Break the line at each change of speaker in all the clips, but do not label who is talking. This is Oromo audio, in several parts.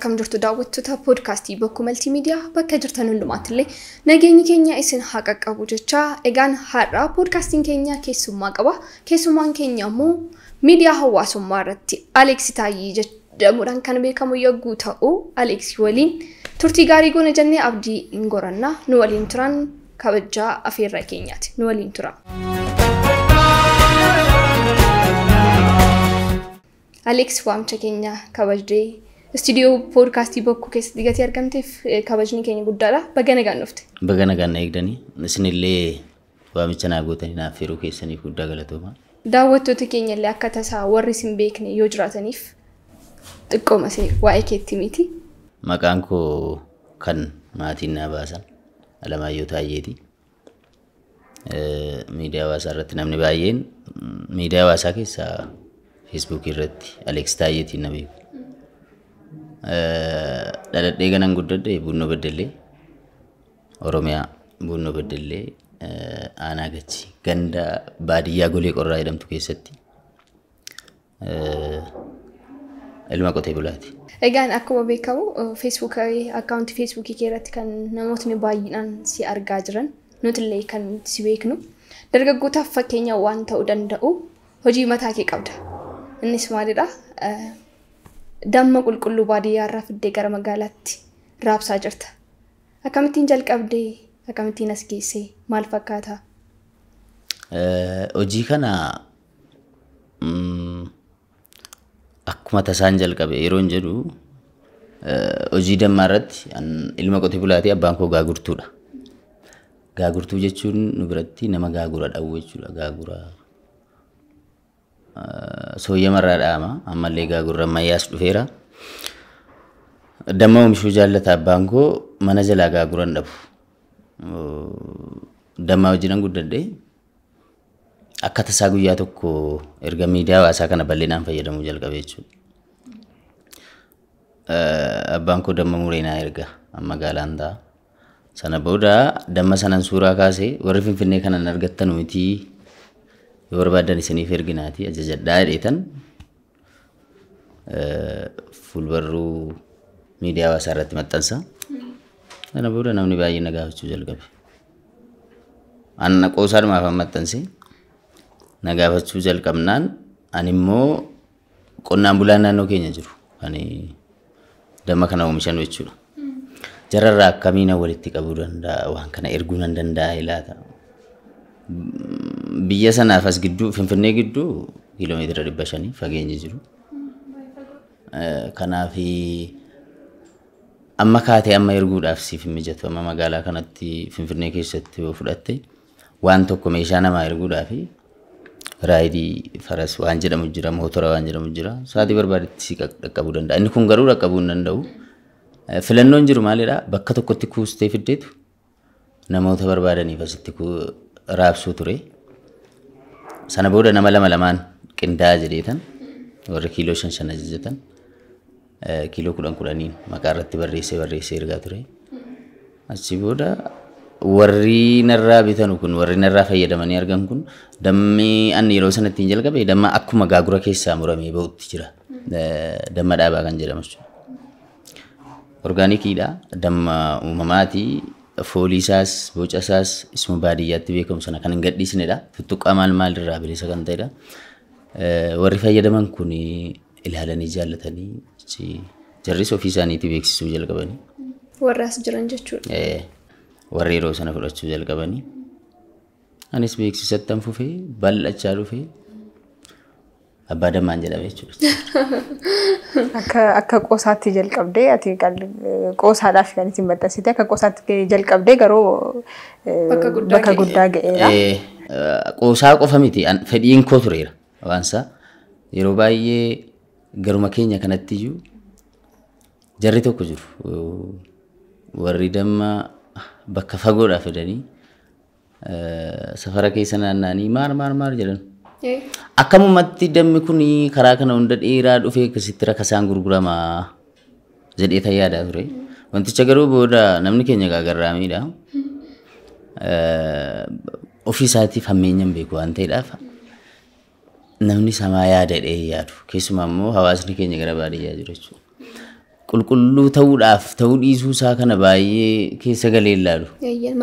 kan jirtu daawwattoota poodkaastii bokkuu maltiimiidiyaa bakka jirtan hundumaattillee nageenyi keenya isin haa qaqqabu jecha egaan har'a poodkaastiin keenya keessummaa qaba keessummaan keenya immoo miidiyaa hawaasummaa irratti Aleeksi Taayyii jedhamuudhaan kan beekamu yogguu ta'u Aleeksi waliin turtii gaarii goona jennee abdii hin goranna nu waliin turan kabajaa afeerra keenyaati nu waliin turan. Aleeksi waamcha keenya kabajdee istiidiyoo poodkaastii bokkuu keessa gatii argamteef kabajni keenya guddaadha. Bagana gaannofte.
Bagana gaanna eegdanii isinillee waamicha naa gootanii naaf keessaniif guddaa galatooma.
Daawwattoota keenya illee akka tasaa warri isin beekne yoo jiraataniif xiqqooma waa'ee keetti miti.
Maqaan koo kan
maatiin naa baasan
Alamaayyoo Taayyeeti. miidiyaa hawaasaa irratti namni baay'een miidiyaa hawaasaa keessaa feesbuukii irratti Aleeks Taayyeetiin na beeku. dhaladhee ganan guddadhe bunnoo beddellee Oromiyaa bunnoo beddellee aanaa gachi ganda baadiyyaa golee qorraa jedhamtu keessatti ilma qotee bulaati.
Egaan akkuma beekamu feesbuukii akkaawuntii feesbuukii kee irratti kan namootni baay'inaan si argaa jiran nutillee kan si beeknu dargaggootaaf fakkeenya waan ta'uu danda'u hojii mataa kee qabda. Innis maalidhaa? damma qulqulluu baadiyyaa irraa fiddee gara magaalaatti raabsaa jirta. Akkamittiin jalqabdee akkamittiin as geessee maal fakkaata?
Hojii kana mm, akkuma tasaan jalqabe yeroo hin jedhu hojii dammaa irratti ilma qotee bulaatee abbaan koo dha. Gaagurtuu jechuun nu biratti nama gaagura dhawwu dha gaaguraa. sooyyamarraa dhaama ammallee gaagurra ammayyaas dhufeera. Damma oomishuu jaallata abbaan koo mana jalaa gaaguran dhabu. Dammaa hojiinan guddadhee akka tasaa guyyaa tokko erga miidiyaa hawaasaa kana bal'inaan fayyadamuu jalqabe jechuudha. Abbaan koo damma mureenaa erga amma magaalaan ta'a. Sana booda damma sanan suuraa kaasee warri Finfinnee kanan argattanu mitii yoo barbaadan isiniif erginaati ajajadhaa jedheetan fuulbarruu miidiyaa hawaasaa irratti maxxansa. Kana booda namni baay'ee na gaafachuu jalqabe. Ani na qoosaa dhumaaf an maxxanse na gaafachuu jalqabnaan ani immoo qonnaan bulaan naannoo keenya jiru kan damma kana oomishan jechuudha. Jararraa akkamiin walitti qabuu danda'a waan kana erguu nan danda'a laata? biyya sanaaf as gidduu Finfinnee gidduu kiiloomeetira dhibba shanii fageenyi jiru. Eh, Kanaaf amma kaatee amma erguudhaaf siif mijatu amma magaalaa kanatti Finfinnee keessatti yoo fudhatte waan tokko meeshaa namaa erguudhaaf raayidii faras waan jedhamu jira mootora waan jedhamu jira sa'aatii barbaadetti si qaqqabuu danda'a inni kun garuu qaqqabuu hin danda'u. Eh, filannoon jiru maalidhaa bakka tokkotti kuustee fiddeetu namoota barbaadaniif asitti raabsuu ture. Sana booda nama lama lamaan qindaa'aa jedheetan warri kiiloo shan shan ajajatan kiiloo kudhan kudhaniin maqaa irratti barreessee barreessee ergaa ture. Achi booda warri narraa bitan kun warri narraa fayyadamanii argan kun dammee anni yeroo sana ittiin jalqabe damma akkuma gaagura keessaa muramee ba'utti jira. Damma dhaabaa kan jedhamu jechuudha. Orgaanikiidha. Damma uumamaati. fooliisaas bocasaas isuma baadiyyaatti beekamu sana kan hin gadhiisnedha. Tuttuqqaa maal maalirraa bilisa kan ta'edha. Eh, warri fayyadaman kun ilaalanii jaallatanii jarris ofii isaaniitii beeksisuu jalqabanii.
Warri as jiran jechuudha. Eh,
warri yeroo sana fudhachuu jalqabanii. Anis beeksisatti fufee bal'achaa dhufee abbaa dammaan jedhama jechuudha.
Akka akka qoosaatti jalqabdee ati qoosaadhaaf kan maxxansite akka qoosaatti jalqabdee garuu bakka guddaa ga'eera.
Qoosaa qofa miti fedhiin koo tureera waansa yeroo baay'ee garuma keenya kanatti iyyuu jarri tokko jiru warri damma bakka fagoodhaa fedanii safara keessa naanna'anii maal maal maal jedhan. Akkamumatti dammi kun karaa kana hunda dheeraa dhufee akkasitti rakasaan gurgurama jedhee tayyaadaa ture. Wanticha garuu booda namni keenya gaagarraamiidha. Ofii isaatiif hammeenyaan beeku waan ta'eedhaaf namni samaa yaada yaadadhee yaadu keessumaa immoo hawaasni keenya gara baadiyyaa jiru jechuudha. qulqulluu ta'uudhaaf ta'uu dhiisuu isaa kana baay'ee keessa galee ilaalu.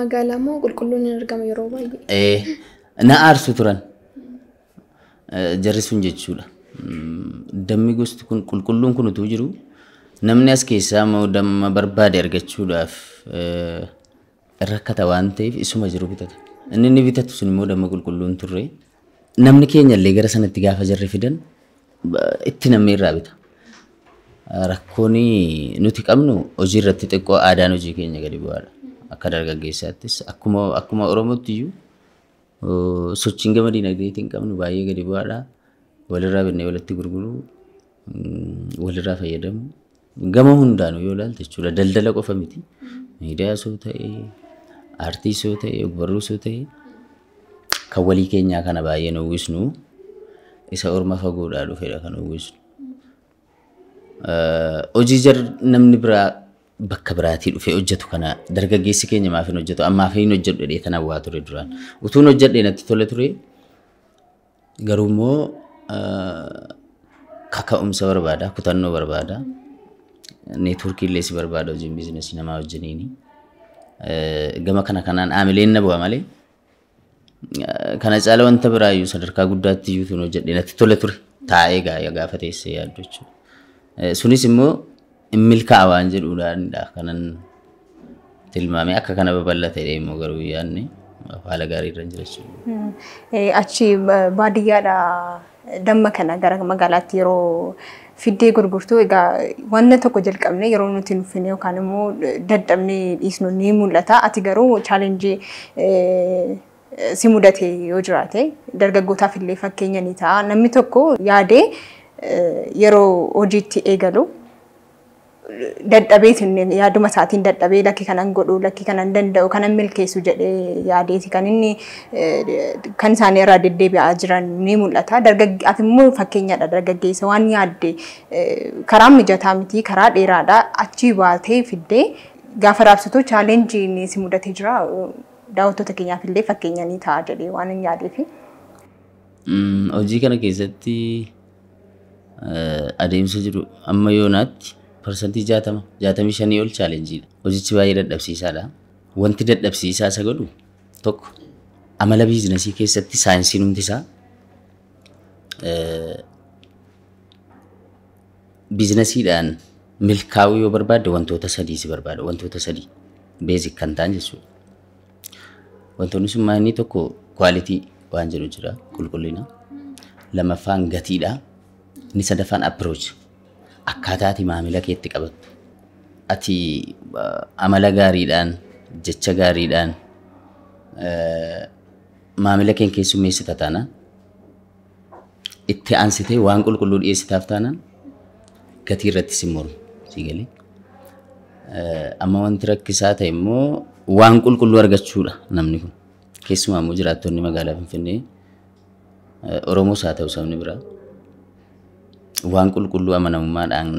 Magaalaa immoo qulqulluun hin argamu yeroo baay'ee.
Na aarsu turan. jarri sun jechuudha. Dammi gosti kun qulqulluun kun utuu jiru namni as keessaa moo damma barbaade argachuudhaaf eh, rakkata waan ta'eef isuma jiru bitata. Inni inni bitatu sun immoo damma qulqulluun turre namni keenya illee gara sanatti gaafa jarri fidan itti namni irraa bita. Rakkoon nuti qabnu hojii irratti xiqqoo aadaan hojii keenya gadi bu'aadha. Akka dargaggeessaattis akkuma Oromootti iyyuu sochiin gama dinagdeetiin qabnu baay'ee gadi bu'aadha. Walirraa bitnee walitti gurguruu, walirraa fayyadamu. Gama hundaanuu yoo ilaalte jechuudha. Daldala qofa miti. Miidiyaas yoo ta'e, aartiis yoo ta'e, og-barruus yoo ta'e, kan walii keenyaa kana baay'ee nu uwwisnu isa orma fagoodhaa dhufedha kan uwwisnu. Hojii namni biraa bakka biraatii dhufee hojjetu kana dargaggeessi keenya maaf hin hojjetu ammaaf hin hojjedhu dhedhee kana waa ture duraan utuun hojjedhee natti tole ture garuummoo kaka'umsa barbaada kutannoo barbaada neetworkii illee si barbaada hojiin biizinesii namaa wajjiniini gama kana kanaan aamileen na bu'a malee kana caala wanta biraayyuu sadarkaa guddaatti iyyuu tun hojjedhee natti tole ture taa'ee gaafa teessee yaaddu jechuudha sunis immoo in waan jedhu Kanan tilmaamee akka kana babal'atee immoo garuu yaadni haala gaariirra jira jechuudha.
Achi baadiyyaadhaa damma kana gara magaalaatti yeroo fiddee gurgurtuu egaa wanna tokko jalqabne yeroo nuti nuffine yookaan immoo dadhabnee dhiisnu ni mul'ata. Ati garuu chaalenjii si mudate yoo jiraate dargaggootaaf illee fakkeenya ni ta'a. Namni tokko yaadee yeroo hojiitti eegalu dadhabee yaaduma isaatiin dadhabee lakkii kanan godhu lakkii kanan danda'u kanan milkeessu jedhee yaadeeti kan inni eh, kan isaanii irraa deddeebi'aa jiran ni mul'ata. Dargaggeessaaf immoo fakkeenyadha dargaggeessa waan yaadde eh, karaan mijataa miti karaa dheeraadha achii baatee fiddee gaafa raabsitu chaalenjii ni si mudatee jira daawwattoota keenyaaf illee fakkeenya ni ta'a jedhee waan hin yaadeefi.
Mm, hojii kana keessatti eh, adeemsa jiru amma yoonaatti parsantii jaatama jaatamii shanii ol chaalenjiidha. Hojichi baay'ee dadhabsiisaadha. Wanti dadhabsiisaa isa tokko amala biizinasii keessatti saayinsiin hundi isaa biizinasiidhaan milkaa'uu yoo barbaadde wantoota sadii si barbaada. Wantoota sadii beezik kan ta'an jechuudha. sun inni tokko kwaalitii waan jedhu jira qulqullina. Lamaffaan gatiidha. Inni sadafaan approach. akkaataa ati maamila itti qabattu ati eh, amala gaariidhaan jecha gaariidhaan eh, maamila keen keessummeessita taanaan itti aansitee waan qulqulluu dhiyeessitaaf taanaan gatii irrattis hin mormu eh, Amma wanti rakkisaa ta'e immoo waan qulqulluu argachuudha namni kun keessumaa immoo jiraattonni magaalaa Finfinnee oromoo haa ta'u samni biraa. waan qulqulluu amanamummaadhaan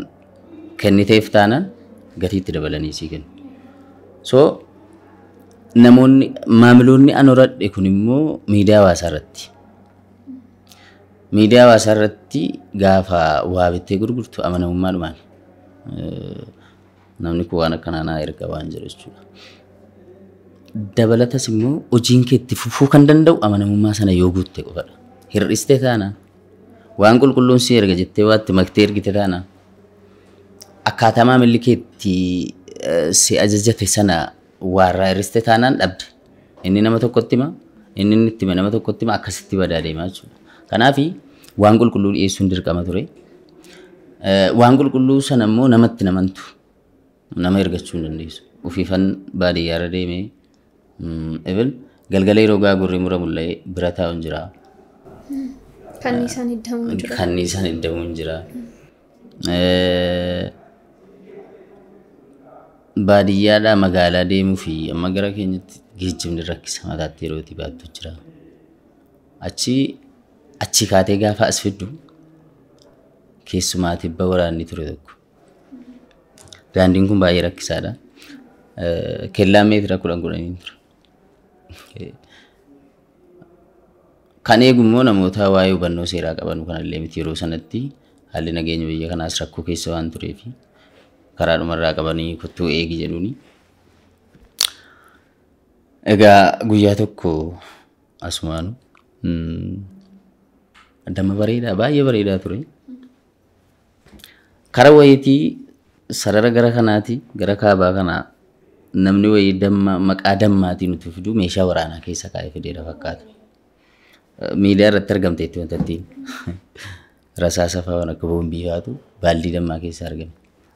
kenniteef taanaan gatiitti dabalanii sii kennu. So namoonni maamiloonni an horadhe kun immoo miidiyaa hawaasaa irratti. Miidiyaa hawaasaa irratti gaafa waa gurgurtu gurgurtu amanamummaadhumaan namni kun waan akkanaa naa erga waan jedhu jechuudha. Dabalatas immoo hojiin kee itti fufuu kan danda'u amanamummaa sana yoo guutte qofadha. Hir'istee taanaan waan qulqulluun si erga jettee waatti maktee ergite taana akkaataa maamilli keetti si ajajate sana waarraa hiriste taanaan dhabde. Inni nama tokkotti hima inni itti nama tokkotti hima akkasitti badaa deemaa jechuudha. Kanaafi waan qulqulluu dhiyeessuun dirqama ture. Waan qulqulluu sana immoo namatti namantu nama ergachuu hin dandeessu. Ufiifan baadiyyaarra deemee galgala yeroo gaagurri mura mul'ee bira taa'uun jira. Kan isaan heddamu hin jira. Baadiyyaadhaa magaalaa deemuu fi amma gara keenyatti geejjibni rakkisa mataatti yerootii baattu jiraa. Achii kaatee gaafaa as fiddu keessumaa tibba waraanni ture tokko. Daandiin kun baay'ee rakkisaadha. Kellaan meetira kudhan kudhaniin ture. Kan eegu immoo namoota waa'ee hubannoo seeraa qaban kanallee miti yeroo sanatti haalli nageenya biyya kanaas rakkoo keessa waan fi karaa dhumarraa qabanii kottuu eegi jedhuuni. Egaa guyyaa tokko asumaanu hmm, damma bareedaa baay'ee bareedaa ture. Kara wayiitii sarara gara kanaati gara kaabaa kanaa namni wayii maqaa dammaatiin nuti fidu meeshaa waraanaa keessa kaa'ee fidera fakkaata. miidiyaa irratti argamteetti wantattiin rasaa safaa waan akka boombii faatu baaldii dammaa keessa argame.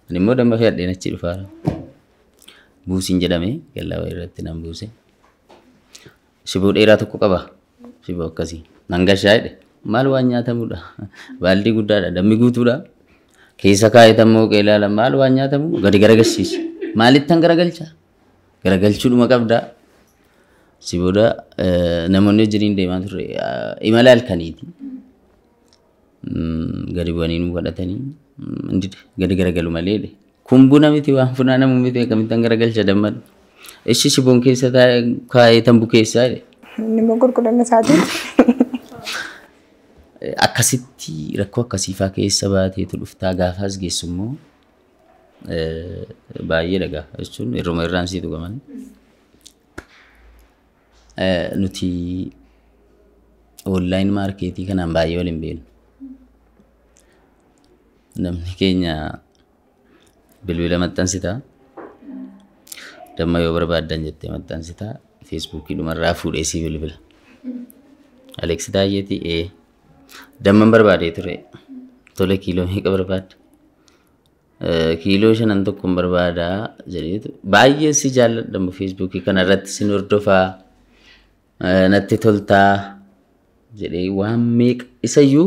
Ani immoo damma fe'adheen achi dhufaa buusiin jedhame gallaa irratti nan buuse. Shiboo dheeraa tokko qaba shiboo akkasii nan gashaa'edha maal waan nyaatamudha baaldii guddaadha dammi guutuudha keessa kaayetan moo qeelaala maal waan nyaatamu gadi garagalchiisa maalitti han garagalcha garagalchuudhuma qabdaa. siboda eh, namoonni hojjetiin deemaa turre eh, imala halkaniiti. Mm, gadi bu'anii godhatanii mm, gadi garagalu malee kun miti waan funaanamu miti akkamittan garagalcha dammadu. Ishii shiboon keessa kaayee tan bukeessaa. Inni eh, Akkasitti rakkoo akkasiifaa keessa baateetu dhuftaa gaafaas geessu immoo baay'eedha gaafa jechuun irruma irraan siitu gamana. Eh, nuti online onlayin maarkeetii kanaan baay'ee waliin beelnu. Namni sita bilbila maxxansitaa. Damma yoo barbaaddan jettee maxxansitaa. Feesbuukii dhumarraa fuudhee sii alexida Aleeksi ti e eh, damman barbaadee ture. Tole kilo kiiloo eh, Kilo barbaadda? Kiiloo shanan tokkoon barbaadaa itu bayi si facebook feesbuukii kanarratti sinur dofa Eh, natti toltaa jedhee waan meeqa isayyuu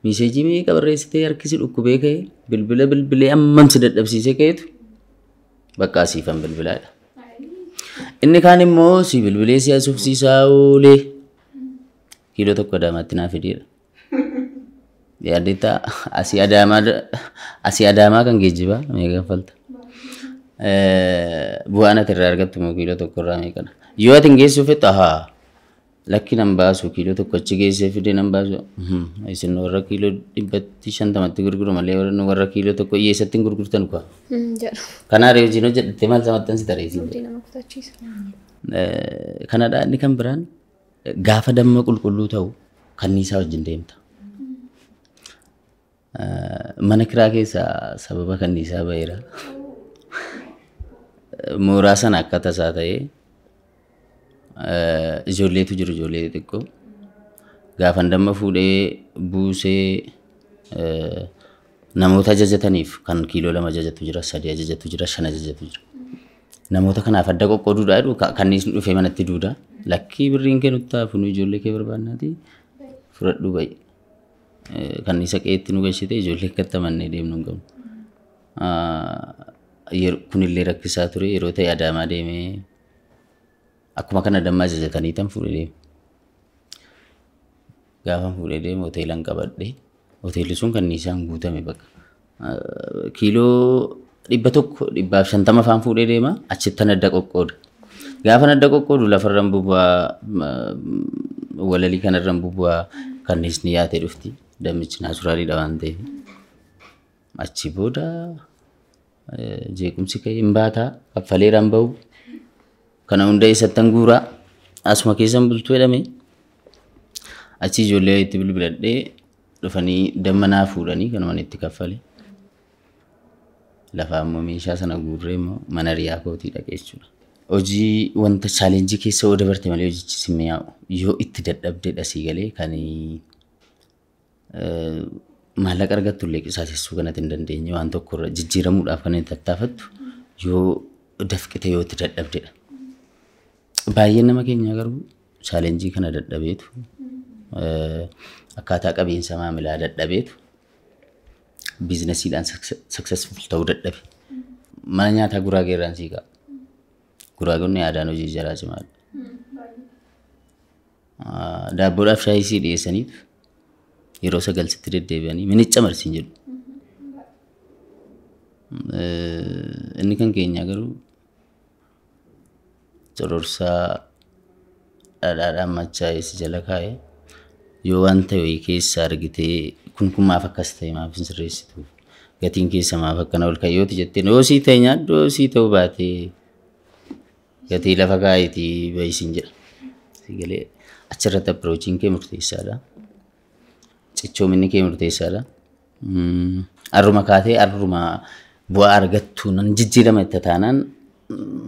miseejii meeqa barreessitee harkisi dhukkubee ka'e bilbila bilbilee ammam si dadhabsiisee ka'etu bakka asiifan bilbilaadha. Inni kaan immoo si bilbilee si asufsiisaa oolee kiiloo tokko adaamaatti naa fideera. Yaaddeettaa asii adaamaa asii adaamaa kan geejjibaa meeqa kan falta. Eh, bu'aan ati irraa argattu immoo kiiloo tokko irraa meeqadha. Yoo ati hin geessuuf fedhu ahaa. Lakki lakkinan baasu kiiloo tokko achi geessee fidee nan baasu hmm, isin warra kiiloo dhibbatti shantamatti gurguru malee warra kiiloo tokko hiyyeessatti hin gurgurtan kuwa. Hmm, Kanaa reejiin hojjetatte maal samattansi tareessi. Eh, Kanadhaa inni kan biraan eh, gaafa damma qulqulluu ta'u kanniisaa wajjin deemta. Eh, mana kiraa keessaa sababa kanniisaa ba'eera. Mooraa sana akka tasaa ta'ee. Eh, ijoolleetu jiru ijoollee xixiqqoo. Gaafan damma fuudhee buusee eh, namoota ajajataniif kan kiiloo lama ajajatu jira, sadi ajajatu jira, jira. Namoota kanaaf adda qoqqooduudhaa jedhu kan inni dhufee manatti duudaa. Lakkii birriin kee nutti taafu ijoollee kee barbaannaatii fudhadhu ba'i. Eh, kan isa itti nu gashite ijoollee akkatti deemnu hin qabnu. Ah, Kunillee rakkisaa ture yeroo ta'e Adaamaa deemee Akkuma kana dammaa jajatanii tan fuudhee deema. Gaafa fuudhee deema hoteelaan qabadhee hoteelli sun kan isaan guutame bakka. Ah, kiiloo dhibba tokko dhibbaaf shantama faan fuudhee deema achitti nadda qoqqooda. Gaafa nadda qoqqoodu lafarran buba'aa ah, walalii kanarran buba'aa kannis ni yaatee dhufti. Dammichi naasuraaliidha waan ta'eef. Achi booda eh, jeequmsi ka'ee hin baata. baataa hin bahu. Kana hunda eessattan guuraa asuma keessan bultuu jedhame achii ijoollee itti bilbiladhee dhufanii damma naa fuudhanii itti kaffale. Lafaa immoo meeshaa sana guurree immoo mana riyaa kootii dhaqee jechuudha. Hojii wanta chaalenjii keessa yoo dabarte malee hojichi si mi'aawu yoo itti dadhabdee dhasii galee kan maallaqa argattu illee qisaasessuu kanatti hin dandeenye waan tokkorra jijjiiramuudhaaf kan inni tattaafattu yoo dafqite yoo itti dadhabdedha. baay'een nama keenya garuu chaalenjii kana dadhabeetu akkaataa qabeensa maamilaa dadhabeetu biizinasiidhaan saksesful ta'uu dadhabe. Mana nyaataa Guraagee irraan sii ka'a. Guraagonni aadaan hojii jaraa cimaadha. Daabboodhaaf shaayii sii dhiyeessaniif yeroo sagal sitti deddeebi'anii minicca marsiin jedhu. Inni kan keenya garuu tororsaa dhadhaadhaan machaa'ee si jala kaa'e yoo waan ta'e keessa argitee kun kun maaf akkas ta'e maaf hin sirreessitu gatiin keessa maaf akkana ol kaayooti jettee yoo sii ta'e nyaaddu yoo sii ta'u baatee gatii lafa kaayetii ba'isin jedha. Galee achirratti apiroochiin kee murteessaadha. Cichoominni kee murteessaadha. Arruma kaatee arruma bu'aa argattu nan jijjiirama itti taanaan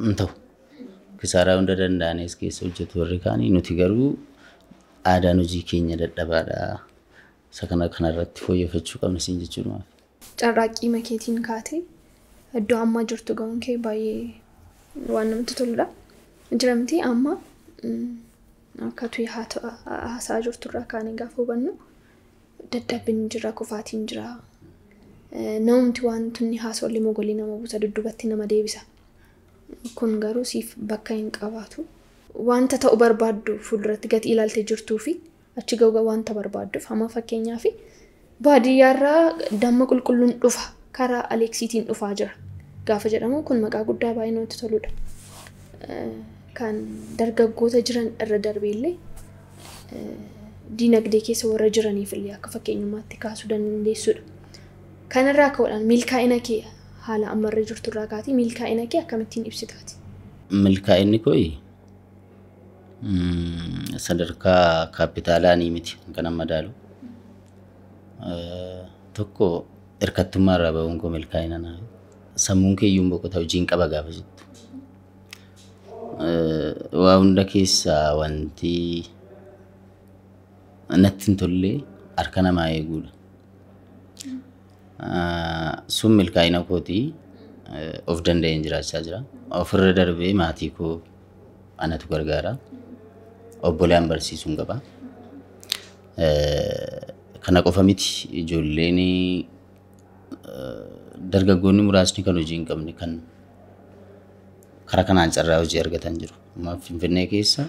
hin ta'u. kisaaraa hunda danda'anii as keessa hojjetu warri kaanii nuti garuu aadaan hojii keenya dadhabaadha. Isa kana kanarratti fooyyeffachuu qabna siin jechuudha.
Carraaqqii makeetiin kaatee iddoo ammaa jirtu ga'uun kee baay'ee waan namatti toludha. Jiramti amma akka tuyi haasa'aa jirturraa kaanee gaafa hubannu dadhabbiin jira kufaatiin jira. Namumti waan tunni haasa'u illee mogolii nama buusa dudduubatti nama deebisa. kun garuu siif bakka hin qabaatu. Wanta ta'u barbaaddu fuulduratti gatii ilaaltee jirtuu fi achi gahu wanta barbaadduuf hamaa fakkeenyaa fi baadiyyaarra damma qulqulluun dhufa karaa aleeksiitiin dhufaa jira. Gaafa jedhamu kun maqaa guddaa baay'ee namatti toludha. Kan dargaggoota jiran irra darbeellee dinagdee keessa warra jiraniif illee akka fakkeenyummaatti kaasuu dandeessudha. Kanarraa ka'uudhaan milkaa'ina kee haala ammarree irraa kaatee milkaa'ina kee akkamittiin ibsitaati?
Milkaa'inni kooyi sadarkaa kaapitaalaanii miti kan amma daalu. Tokko hirkattummaa irraa ba'uun koo milkaa'ina naaf. Sammuun kiyyuun boqota hojiin qaba gaafa jettu. Waa hunda keessaa wanti natti hin tollee harka namaa eeguudha. sun milkaa'ina kootii eh, of danda'een jiraachaa jira. Ofirra darbee maatii koo anatu gargaara. an barsiisuun qaba. Eh, kana qofa miti ijoolleen eh, dargaggoonni muraasni kan hojii hin qabne kan karaa kanaan carraa hojii argatan jiru. Finfinnee keessa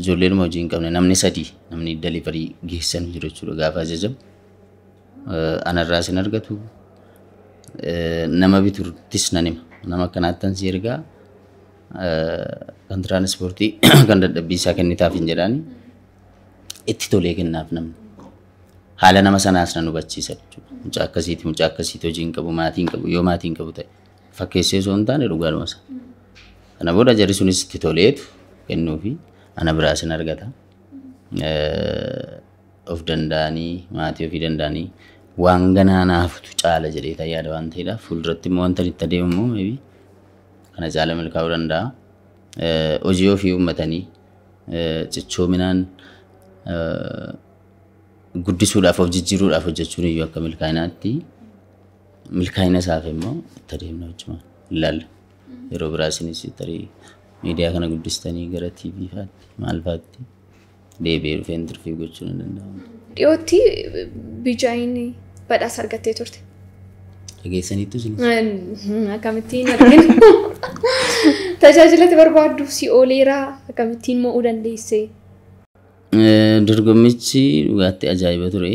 ijoolleen hojii hin qabne namni sadii namni geessan jiru jechuudha gaafa ajajamu. Ana anarraas hin argatu. Nama biturtis nan hima. Nama kanaatti si ergaa kan tiraanispoortii kan dadhabbii isaa kennitaaf hin jedhaani itti tolee kennaaf namni. Haala nama sanaas nan hubachiisa jechuudha. Mucaa akkasiiti mucaa akkasiiti hojii hin qabu maatii hin qabu yoo maatii hin qabu ta'e fakkeessee osoo hin taane dhugaadhuma isaa. Kana booda jarri sunis itti toleetu kennuufi ana biraas hin argata. Of danda'anii maatii ofii danda'anii waan ganaa naafutu caala jedhee yaada waan ta'eedha. Fuulduratti immoo wanta itti adeemu immoo meebi kana caala milkaa'uu danda'a. Hojii ofii uummatanii cichoominaan guddisuudhaaf of jijjiiruudhaaf hojjechuun iyyuu akka milkaa'inaatti milkaa'ina isaaf immoo itti adeemna hojjechuun ilaalla. Yeroo biraasinis tarii miidiyaa kana guddistanii gara TV faatti maal faatti deebi'ee dhufeen turfii gochuu ni danda'a.
Dhiyootti bijaayinii badhaas argattee turte.
Dhageessaniittu jiru.
Akkamittiin arginu. Tajaajilatti barbaaddu si'ooleeraa akkamittiin mo'uu dandeessee?
Dorgommichi dhugaatti ajaa'iba ture.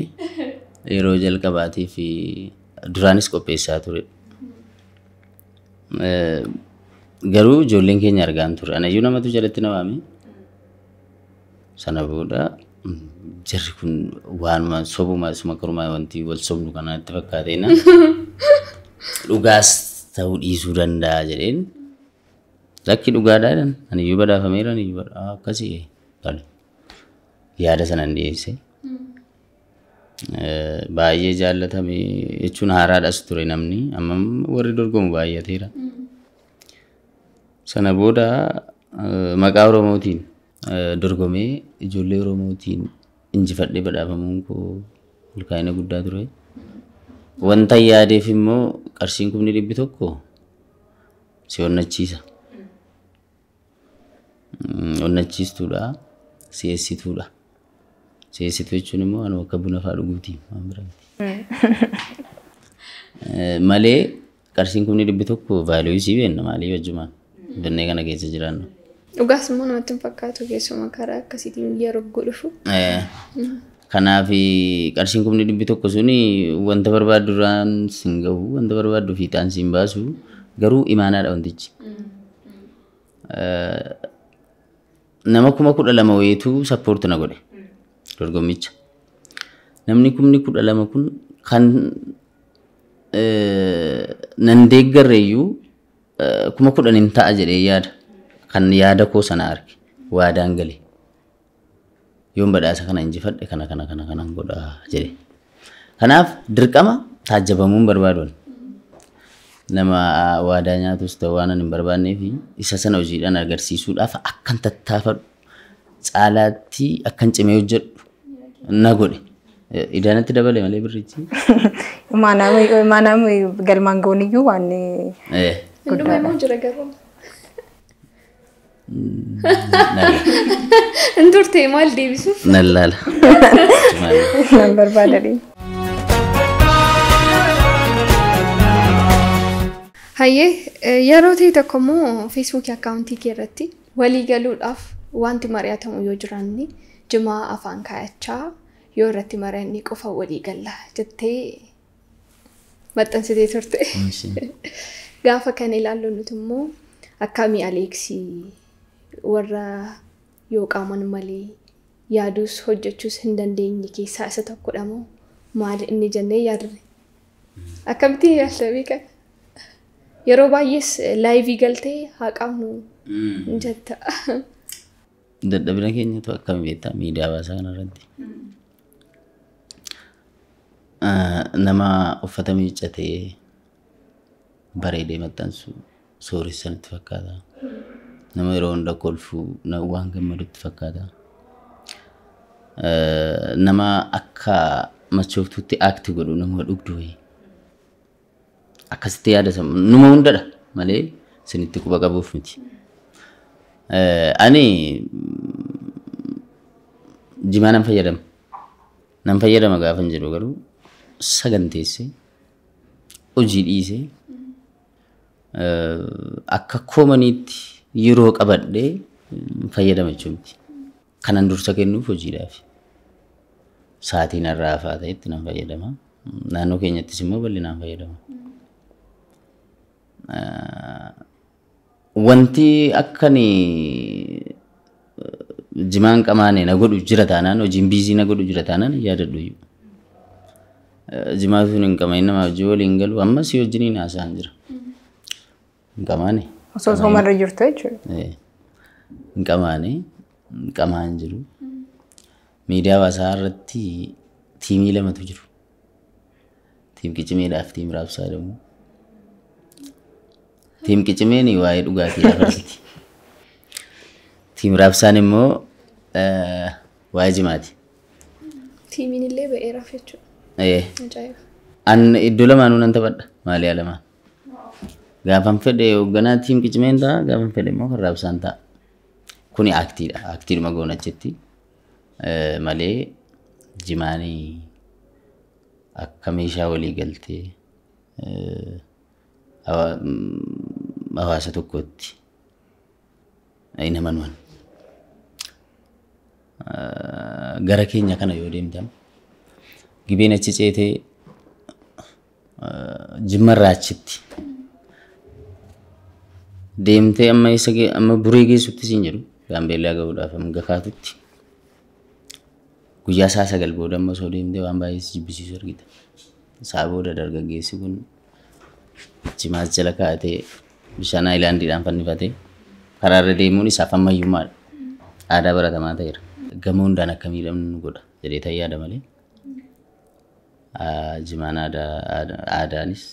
Yeroo eh, jalqabaatii fi duraanis qopheessaa ture. Eh, Garuu ijoolleen keenya argaan ture. Anayyuu namatu jalatti na waame. Sana booda jarri kun waanuma sobuma isuma garuma wanti wal sobnu kana itti fakkaateena dhugaas ta'uu dhiisuu danda'a jedheen lakki dhugaadhaa jedhan ani iyyuu badaafameera ani iyyuu badhaa akkasii yaada sanan dhiyeesse. Baay'ee jaallatame jechuun haaraadhas ture namni amma warri dorgomu baay'ateera. Sana booda maqaa Oromootiin dorgomee ijoollee Oromootiin injifadhee badhaafamuun koo olkaa'ina guddaa ture. Wanta yaadeef immoo qarshiin kumni dhibbi tokko si onnachiisa. Onnachiistuudha. Si'eessituudha. Si'eessituu jechuun immoo waan akka buna fa'aa dhuguuti. Malee qarshiin kumni dhibbi tokko vaaliyuu sii beekna maalii wajjumaan. Dannee kana keessa jiraannu.
Dhugaas immoo namatti hin fakkaatu keessumaa karaa akkasiitiin biyya roggoo dhufu.
Kanaaf qarshiin kumni dhibbi tokko suni wanta barbaaddu duraan sin gahu wanta barbaaddu fiixaan sin baasu garuu imaanaadha wantichi. Nama kuma kudha lama wayiitu sappoorti na godhe dorgommicha. Namni kumni kudha lama kun kan nan deeggarreeyyuu kuma kudhan hin ta'a jedhee yaada. kan yaada koo sana arge waadaan gale yoon badhaasa kana injifadhe kana kana kana kana godha jedhe. Kanaaf dirqama taajjabamuun barbaaduun nama waadaa nyaatus ta'u waan hin barbaannee fi isa sana hojiidhaan agarsiisuudhaaf akkan tattaafadhu caalaatti akkan cimee hojjedhu na godhe. Idaanatti dabale malee birrichi.
Maanaam galmaan gooniyyuu waan. Hunduma immoo jira garuu. Inturtee mm, maal
deebisuu?
Nan laala.
Nan barbaadadhe.
Hayyee yeroo eh, ta'e tokko immoo feesbuuk akkaawuntii kee irratti walii galuudhaaf wanti mari'atamu yoo jiraanne jimaa afaan kaayachaa yoo irratti mari'anne qofa walii jettee maxxansitee turte. Mm, Gaafa kan ilaallu nuti immoo akka mi'a warra yoo qaaman malee yaaduus hojjechuus hin dandeenye keessaa isa tokkodha moo maal inni jennee yaadne akkamitti yaadda kana. Yeroo baay'ees laayivii galtee haa qabnu hin jetta.
Dadhabina keenyatu akkam beektaa miidiyaa baasaa kanarratti. Nama uffata miiccatee bareedee maxxansu sooressan itti fakkaata. nama yeroo hunda kolfuu waan gammadutti fakkaata. Nama akka machooftuutti akti godhu nama dhugdu wayii. Akkasitti yaada numa hundadha malee sinitti quba qabuuf miti. Ani jimaa nan fayyadama. Nan fayyadama gaafa hin jedhu garuu saganteessee hojii dhiisee akka koomaniitti yeroo qabadhee fayyadama jechuun miti. Kanan dursa kennuuf hojiidhaaf. Saatiin irraa fa'aa ta'etti nan fayyadama. Naannoo keenyattis immoo bal'inaan fayyadama. Wanti akkan jimaan qamaane na godhu jira taanaan hojiin biizii na godhu jira taanaan yaadadhu. Jimaa fi hin qamain namaa hojii waliin galu ammas hojii ni haasa'an jira. Hin qamaane.
Osoo soomarra jirtu jechuudha.
Hinqamaanii hinqamaa jiru. Miidiyaa hawaasaa irratti tiimii lamatu jiru. Tiim qicimeedhaa fi tiim raabsaa jedhamu. Tiim qicimeen waa'ee dhugaatii lafarratti. Tiim raabsaan immoo eh, waa'ee jimaati.
Tiimiin illee ba'eeraaf jechuudha. Eh. Ajaa'iba.
Iddoo lamaanuu nan taphadha maaliyaa lamaan. Gaafan fedhe hoogganaa tiim qicimeen ta'a, gaafan fedhe immoo bisaan ta'a. Kuni aaktiidha. dhuma goon achitti eh, malee jimaanii akka meeshaa walii galtee eh, mm, hawaasa tokkotti hin amanuman. Eh, gara keenya kana yoo deemtan gibeen achi ceetee jimmarraa achitti deemtee amma buree geessutti isin jedhu gaambeellaa gahuudhaaf amma gafaatutti guyyaa isaa sagal booda amma osoo deemtee waan baay'ee si jibbisiisu argita. Isaa booda dargaggeessi kun jimaas jala kaa'atee bishaan aayilaandiidhaan fannifatee karaarra deemuun isaaf ammayyummaadha. Aadaa baratamaa ta'eera. Gamoo hundaan akka miidhamnu nu godha jedhee ta'ee yaada malee. Jimaan aadaanis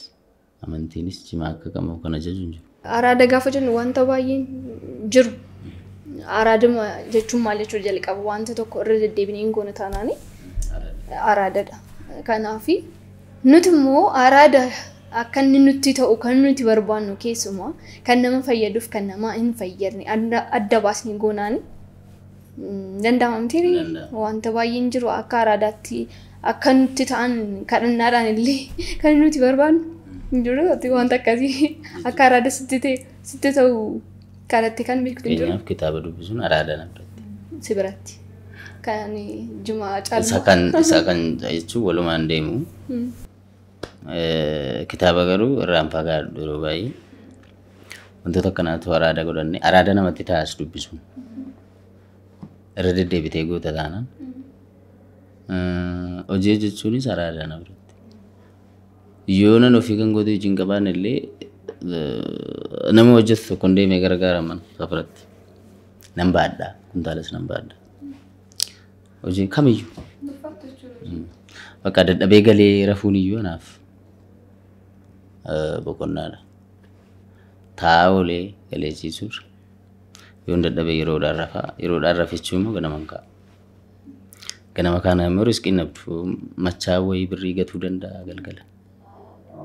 amantiinis jimaa akka qabu kan ajaju hin jiru.
Araada gaafa jennu wanta baay'een jiru araaduma jechuun maal jechuu jalqaba wanta tokko irra deddeebinee hin goone araada dha. Kanaafi nuti immoo araada akka inni nutti ta'u kan nuti barbaannu keessumaa kan nama fayyaduuf kan nama hin fayyadne adda baasni gonaan danda'ama miti wanta baay'een jiru akka araadaatti akka nutti ta'an kadhannaadhaan illee kan nuti barbaannu. Jirurratti wanta akar ada sedikit sedikit ta'u kadhattee kan beektu jiru. Keenyaaf
kitaaba dubbisuun araada na
biratti. Si biratti. Kan jimaa caalma. Isa kan isa kan
jechuun walumaan deemu. Kitaaba garuu irraanfaa gaadhu yeroo baay'ee wantoota akkanaatu araada godhanne araada namatti taa'as dubbisuun irra deddeebitee goota taanaan hojii jechuunis araada na biratti. Yoonan ofii kan gootee wajjin qabaan illee nama hojjetu tokko tokkoon deemee gargaaraman safaratti. Nan baadhaa kuntaalas nan baadhaa. Hojii kamiyyuu. Bakka dadhabee galee rafuun iyyuu anaaf boqonnaadha. Taa'aa oolee galeessisuudha. Yoon dadhabee yeroo yeroodhaan rafaa yeroodhaan rafichuu immoo ganamaan ka'a. Ganama kaana immoo riskiin dhabdu machaa wayii birrii gatuu danda'a galgala.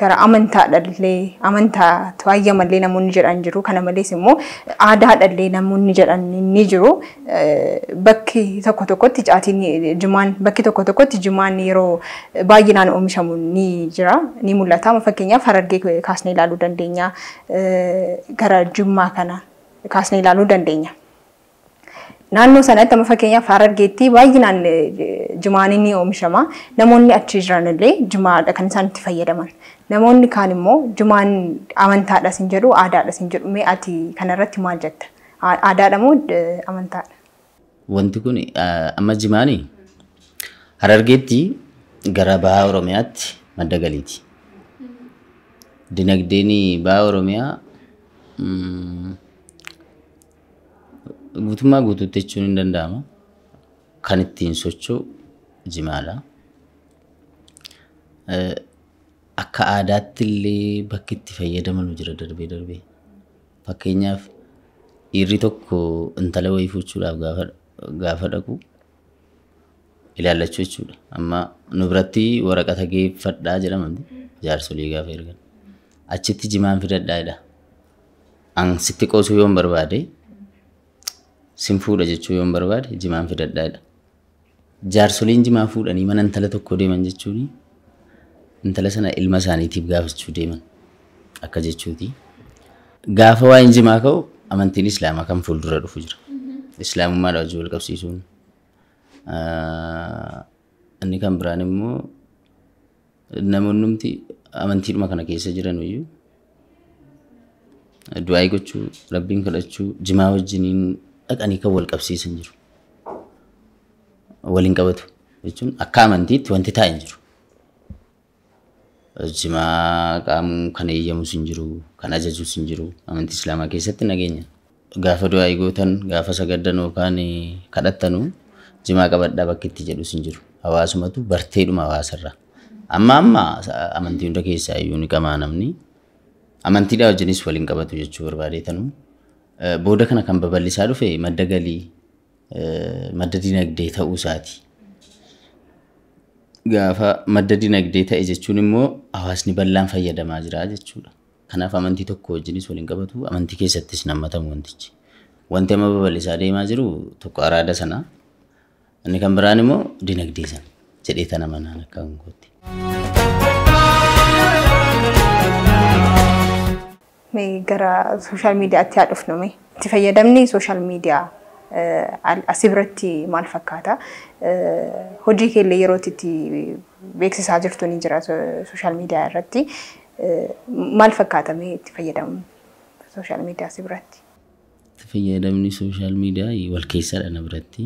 gara amantaa amantaa amantaatu hayyamallee namoonni jedhan jiru. Kana malees immoo aadaa aadaadhaallee namoonni jedhan ni jiru. Bakki tokko tokkotti caatiin jimaan bakki tokko tokkotti jimaan yeroo baay'inaan oomishamu ni jira ni mul'ata. amma Fakkeenyaaf harargee kaasnee ilaaluu dandeenya. Gara jimmaa kana kaasnee ilaaluu dandeenya. Naannoo sanatti amma fakkeenyaaf Harargeetti baay'inaan eh, jimaan ni oomishama. Namoonni achi jiran illee jimaadha kan isaan itti fayyadaman. Namoonni kaan immoo jimaan amantaadha sin jedhu aadaadha sin jedhu mee ati kanarratti maal jetta? Aadaadha moo amantaadha?
Wanti kun amma Harargeetti gara bahaa Oromiyaatti madda galiiti. Mm-hmm. Dinagdeen bahaa Oromiyaa mm, guutummaa guutuutti jechuun hin danda'ama. Kan ittiin socho'u jimaadha. Akka aadaatti illee bakki itti fayyadamamu jira darbee darbee. Fakkeenyaaf dhiirri tokko intala wayii fuuchuudhaaf gaafa dhaqu ilaallachuu jechuudha. Amma nu biratti waraqata geeffadhaa jedhamamti jaarsolii gaafa ergan. Achitti jimaan fidadhaa jedha. An sitti qoosuu yoon barbaade sin fuudha jechuu yoon barbaade jimaan fidadhaadha. Jaarsoliin jimaa fuudhanii mana intala tokko deeman jechuun intala sana ilma isaaniitiif gaafachuu deeman akka jechuuti. Gaafa waa'een jimaa ka'u amantiin islaamaa kan fuuldura dhufu jira. Mhm. Islaamummaadha wajjin wal qabsiisuun. Inni kan biraan immoo namoonni humti amantiidhuma kana keessa jiran iyyuu du'aa gochuu, rabbiin kadhachuu, jimaa wajjiniin dhaqanii kan wal qabsiisan jiru. Waliin qabatu jechuun akka amantiitti wanti taa'e hin jiru. Jimaa qaamuu kan eeyyamus hin jiru, kan ajajuus hin jiru. Amantii Islaamaa keessatti nageenya. Gaafa du'aa gootan, gaafa sagaddan yookaan kadhattanu jimaa qabadhaa bakka itti jedhus hin jiru. Hawaasumatu barteedhuma hawaasarraa. Amma amma amantii hunda keessaa iyyuu ni qamaa namni. Amantiidhaa wajjinis waliin qabatu jechuu barbaadeetanuu. booda kana kan babal'isaa dhufe madda galii, madda dinagdee ta'uu isaati. Gaafa madda dinagdee ta'e jechuun immoo hawaasni bal'aan fayyadamaa jira jechuudha. Kanaaf amantii tokko wajjinis waliin qabatu amantii keessattis nammatamu wantichi. Wanti amma babal'isaa deemaa jiru tokko araada sana inni kan biraan immoo dinagdee sana jedhee tan amanaan akka hin
mee gara sooshaal miidiyaatti haa dhufnume. Itti fayyadamni sooshaal miidiyaa asii biratti maal fakkaata? Hojii keelle yeroo itti beeksisaa jirtu ni jira sooshaal miidiyaa irratti. Maal fakkaata mee itti fayyadamu sooshaal miidiyaa asii biratti?
Itti fayyadamni sooshaal miidiyaa wal keessadha na biratti.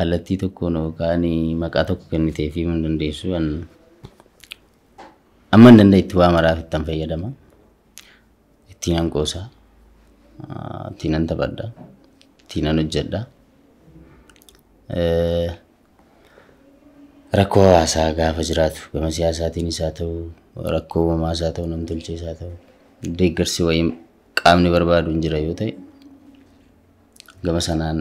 Kallattii tokkoon yookaan maqaa tokko kenniteefii hin dandeessu. Amma hin dandeetti waa maraaf ittiin fayyadama. tiinan qoosaa, tiinan taphadhaa, tiinan hojjedhaa. Rakkoo hawaasaa gaafa jiraatu gama siyaasaatiinis haa ta'u, rakkoo uumamaas haa ta'u, namtolchees haa ta'u, deeggarsi wayii qaamni barbaadu hin jira yoo ta'e, gama sanaan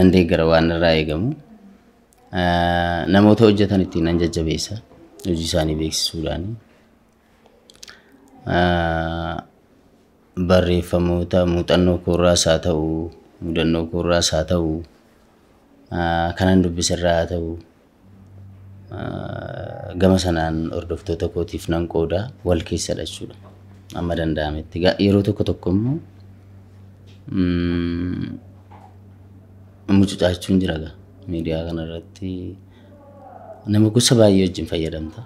nan deeggara waan irraa eegamu. Namoota hojjetan ittiin nan jajjabeessa hojii isaanii beeksisuudhaani. barreeffamoota muuxannoo koorraas haa ta'u, mudannoo koorraas haa ta'uu, kanan dubbisirraa haa gama sanaan hordoftoota kootiif nan qooda wal keessadha jechuudha. Amma danda'ametti. Yeroo tokko tokko immoo mm, mucucaachuun jira egaa miidiyaa kanarratti nama gosa baay'ee wajjin fayyadamta.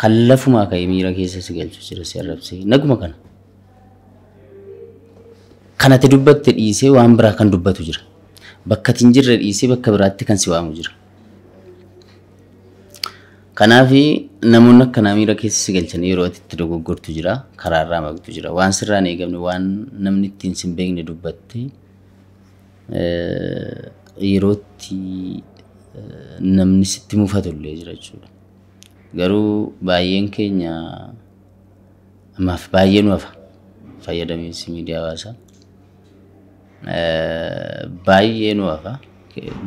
kan lafumaa ka'ee miira keessa si galchu jira si arrabsee naguma kana. Kanati dubbatte dhiisee waan biraa kan dubbatu jira. Bakka tin jirre dhiisee bakka biraatti kan si waamu jira. Kanaafi namoonni akkanaa miira keessa si galchanii yeroo ati itti dogoggortu jira karaarraa maqtu jira waan sirraan eegamne waan namni ittiin sin beekne dubbatte eh, yerootti eh, namni sitti mufatullee jira jechuudha. garuu baay'een keenya amaaf baay'ee nu hafa fayyadamiinsi miidiyaa hawaasaa. Baay'ee nu hafa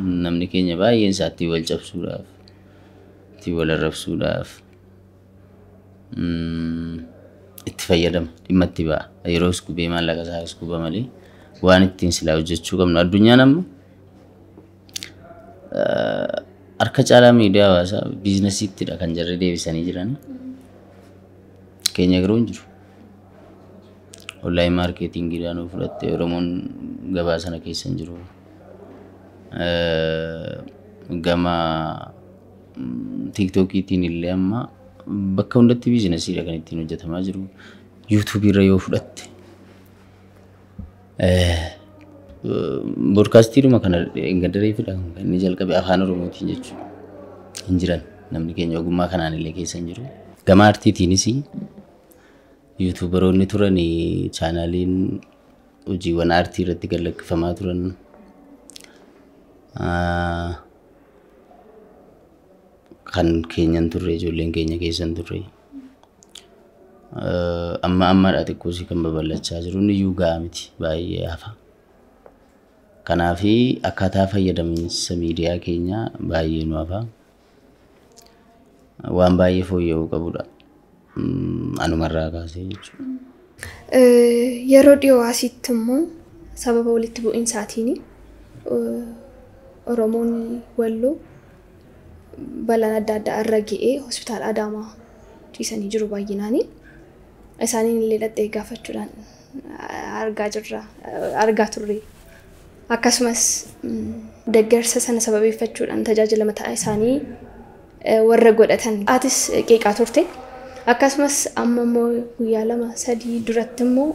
namni keenya baay'een isaa ittiin wal cabsuudhaaf ittiin wal arrabsuudhaaf mm, itti fayyadama dhimma itti ba'a yeroo iskubee maallaqa isaa iskuba malee waan ittiin silaa hojjechuu qabnu addunyaan ammoo. harka caalaa miidiyaa hawaasaa biizinasiittidha kan jarri deebisanii jiran. Keenya garuu hin jiru. Onlaayin maarkeetingiidhaan yoo fudhatte Oromoon gabaa sana keessa jiru. Gama mm, tiiktookiitiin illee amma bakka hundatti biizinasiidha kan ittiin hojjetamaa jiru. irra yoo fudhatte. Boorkaastiidhuma kana gaddareefidha kan inni jalqabe afaan Oromootiin jechuudha. jiran namni keenya ogummaa kanaan illee keessa hin jiru. Gama aartiitiinis yuutuubaroonni turan chaanaaliin hojiiwwan aartii irratti gallakkifamaa turan. Kan keenya hin turre ijoolleen keenya keessa hin turre. Amma ammadhaa xiqqoosii kan babal'achaa jiru iyyuu gahaa miti baay'ee hafa. Kanaafii akkaataa fayyadamiinsa miidiyaa keenyaa baay'ee nu hafaa. Waan baay'ee fooyya'uu qabudha. Anumarraa kaasee jechuudha.
Yeroo dhiyoo asitti immoo sababa walitti bu'insaatiin Oromoon Walloo balaan adda addaa irra ga'ee hospitaala Adaamaa ciisanii jiru baay'inaani. Isaaniin illee dhaqxee gaafachuudhaan argaa turre. Akkasumas mm, daggarsa sana sababeeffachuudhaan tajaajilama ta'a isaanii e, warra godhatan. atis e, qeeqaa turte. Akkasumas amma ammoo guyyaa lama sadii duratti immoo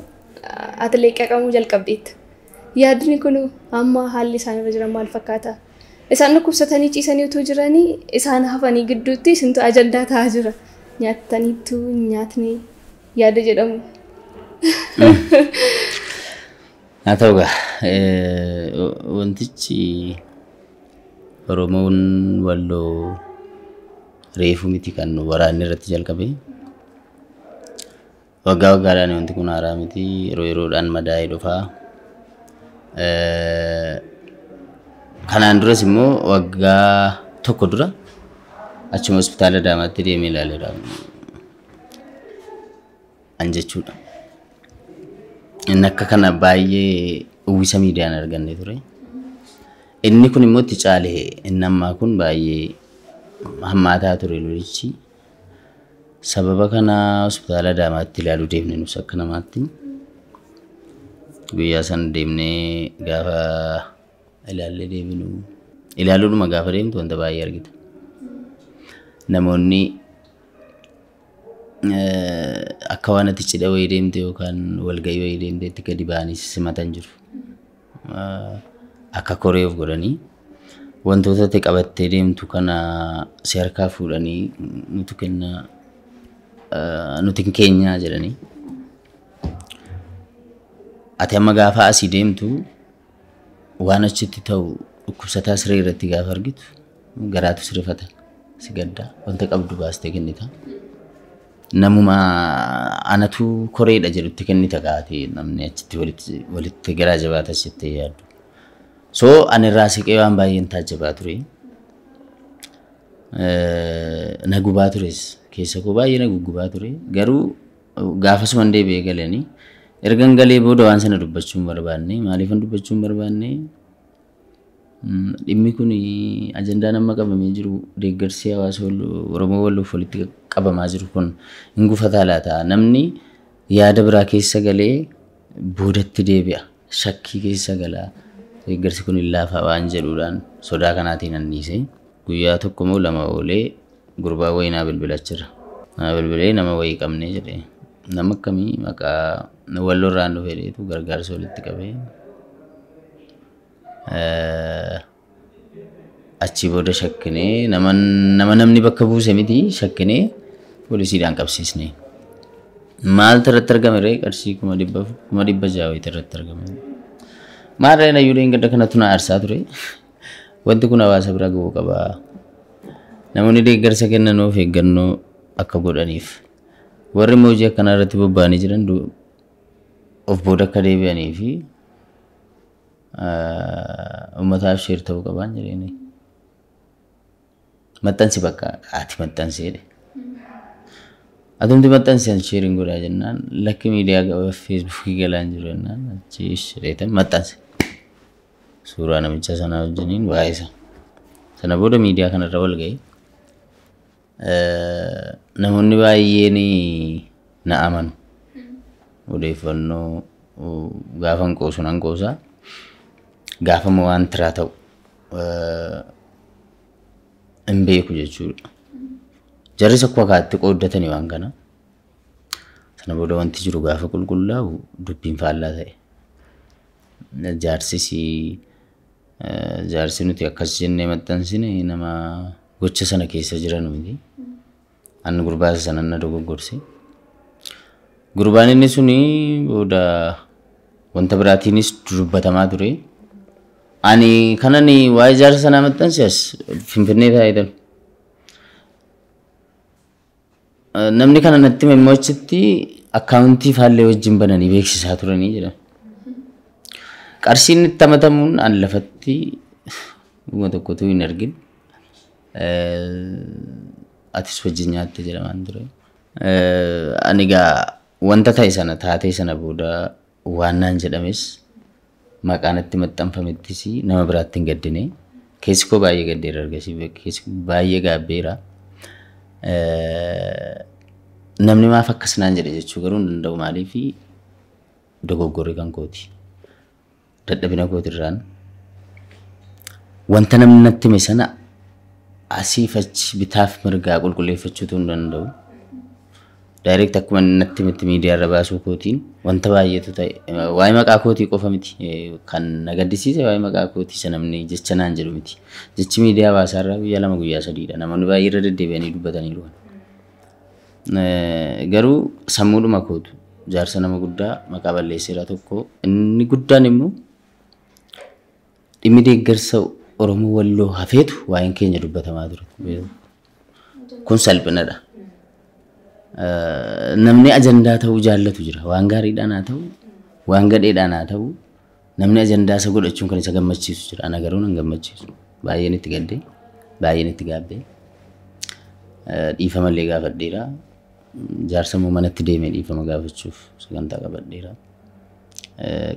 haati leeqaa qabuu jalqabdeetta. Yaadni kun amma haalli isaanirra jiran maal fakkaata? Isaan dhukkubsatanii ciisanii utuu jiranii isaan hafanii gidduutti isintu ajandaa ta'aa jira. Nyaataniitu nyaatni yaada jedhamu. Mm.
Haa ta'uu egaa wantichi Oromoon walloo reefu miti kan waraanni irratti jalqabe. Waggaa waggaadhaan wanti kun haaraa miti. Yeroo yeroodhaan madaa'ee dhufa. Kanaan duras immoo waggaa tokko dura achuma hospitaala Adaamaatti deemee ilaaledha kan jechuudha. inni akka kana baay'ee uwwisa miidiyaan arganne ture. Inni kun immoo itti caalee inni ammaa kun baay'ee hammaataa ture lolichi. Sababa kana hospitaala Adaamaatti ilaaluu deemne nus akka namaatti. Guyyaa sana deemnee gaafa ilaallee deemnu ilaaluudhuma gaafa deemtu wanta baay'ee argita. Namoonni Eh, akka waan ati cidha wayii deemte yookaan walgayii wayii deemteetti gadi baani simatan jiru. Eh, akka koree of wantoota ati qabattee deemtu kana si harkaa fuudhanii nuti kenna eh, nuti hin jedhanii. Ati amma gaafa asii deemtu waan achitti ta'u dhukkubsataa siree irratti gaafa argitu garaatu sirifata si gaddaa wanta qabdu baastee kennita. namuma anatu koreedha jedhutti kennita kaatee namni achitti walitti, garaa jabaata yaaddu. So ani irraa siqee waan baay'een taajabaa ture. Na gubaa tures keessa koo baay'ee na guggubaa ture garuu gaafasuma deebi'ee galanii ergan galee booda waan sana dubbachuun barbaanne maaliifan dubbachuun barbaanne Dhimmi kun ajandaa nama qabamee jiru deeggarsi hawaasa Oromoo Wallof walitti qabamaa jiru kun hin gufataa laata? Namni yaada biraa keessa galee boodatti deebi'a. Shakkii keessa galaa. Deeggarsi kun illaafa waan jedhuudhaan sodaa kanaatiin anniise guyyaa tokko moo lama oolee gurbaa wayii naa bilbilachira. Naa bilbilee nama wayii qabnee jedhee nama akkamii maqaa wallorraan dhufeetu gargaarsa walitti qabee achii booda shakkinee nama namni bakka buuse miti shakkinee poolisiidhaan qabsiisne. Maaltu irratti argame ree qarshii kuma dhibba kuma dhibba ja'a wayita irratti argame. Maarreen ayyuuleen gadda kanatti na aarsaa ture. Wanti kun hawaasa bira ga'uu qaba. Namoonni deeggarsa kennan of eeggannoo akka godhaniif. Warri immoo hojii akkanaa irratti bobba'anii jiran of booda akka deebi'anii fi uummataaf sheer ta'uu qaban jireenya. Maxxansi bakka ati maxxansi
maxxanseedha.
Atumti sheer hin godhaa jennaan lakki miidiyaa qaba feesbuukii galaan jiru jennaan achi shireetan maxxansi. Suuraa namicha sanaa wajjiniin waa'ee isaa. Sana booda miidiyaa kanarra wal ga'e namoonni baay'een na amanu. Odeeffannoo gaafan qoosu nan qoosaa. gaafama waan tiraa ta'u hin beeku jechuudha. Jarris akkuma kaatti qooddatanii waan kana. Sana booda wanti jiru gaafa qulqullaa'u dubbiin faallaa ta'e. Jaarsis jaarsi nuti akkas jennee maxxansine nama gocha sana keessa jiran miti. Anni gurbaasa sana na dogoggorse. Gurbaan inni suni booda wanta biraatiinis dubbatamaa ture. Ani kanani waa ijaarsa sana maxxansiis Finfinnee taa'eetu. Namni kana natti immoo achitti akkaawuntii wajjin bananii beeksisaa turanii jira. Qarshiin itti amatamuun an lafatti dhuma tokkotu hin arginu. Uh, atis wajjin nyaatte jedhamaan ture. Uh, Ani egaa wanta ta'e sana taatee sana booda waan naan jedhames maqaanatti maxxanfamettis nama biraatti hin gaddinee keessi koo baay'ee gaddeera argasiif keessi baay'ee gaabbeera. Namni maaf akkasinaan jedhe jechuu garuu hin danda'u maaliifi dogoggorri kan kooti. Dadhabina kootirraan wanta namni natti sana asiif bitaaf mirgaa qulqulleeffachuutu hin danda'u. daayireekt akkuma natti mitti miidiyaarra baasuu kootiin wanta baay'eetu ta'e waa'ee maqaa kootii qofa miti kan na gaddisiise waa'ee maqaa kootii namni jecha naan jedhu miti jechi miidiyaa baasaarraa guyyaa lama guyyaa sadiidha namoonni baay'ee irra deddeebi'anii dubbataniiru garuu sammuudhuma kootu jaarsa nama guddaa maqaa balleesseera tokko inni guddaan immoo dhimmi deeggarsa Oromoo Walloo hafeetu waa'een keenya dubbatamaa ture kun salphinadha. namni ajandaa ta'uu jaallatu jira. Waan gaariidhaan haa ta'u, waan gadheedhaan haa ta'u, namni ajandaa isa godhachuun kan isa gammachiisu jira. Ana garuu nan gammachiisu. Baay'een itti gaddee, baay'een itti gaabbee. Dhiifamallee gaafadheera. Jaarsamuu manatti deemee dhiifama gaafachuuf sagantaa qabadheera.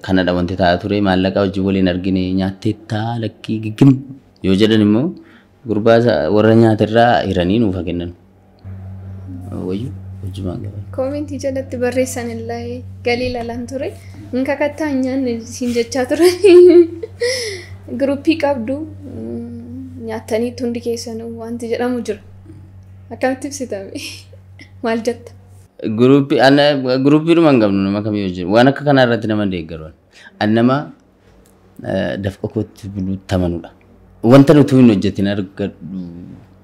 Kanadha wanti taa'aa ture maallaqa wajjin waliin argine nyaatteettaa lakkii giggim yoo jedhan immoo gurbaa warra nyaatirraa hiranii nuuf kennan. Wayyuu. Geejjibaan garaa.
Koomentii jalatti barreessan galii lalaan ture. Hin kakattaa hin siin jechaa ture. Guruppii qabdu nyaatanii hundi keessanuu wanti jedhamu jira. Akkamitti ibsitame? Maal jetta?
Guruppii ana guruppiidhuma nama Waan akka kanaa irratti nama deeggaru. Ani nama dafqa kootti Wanta nuti hin hojjetin argadhu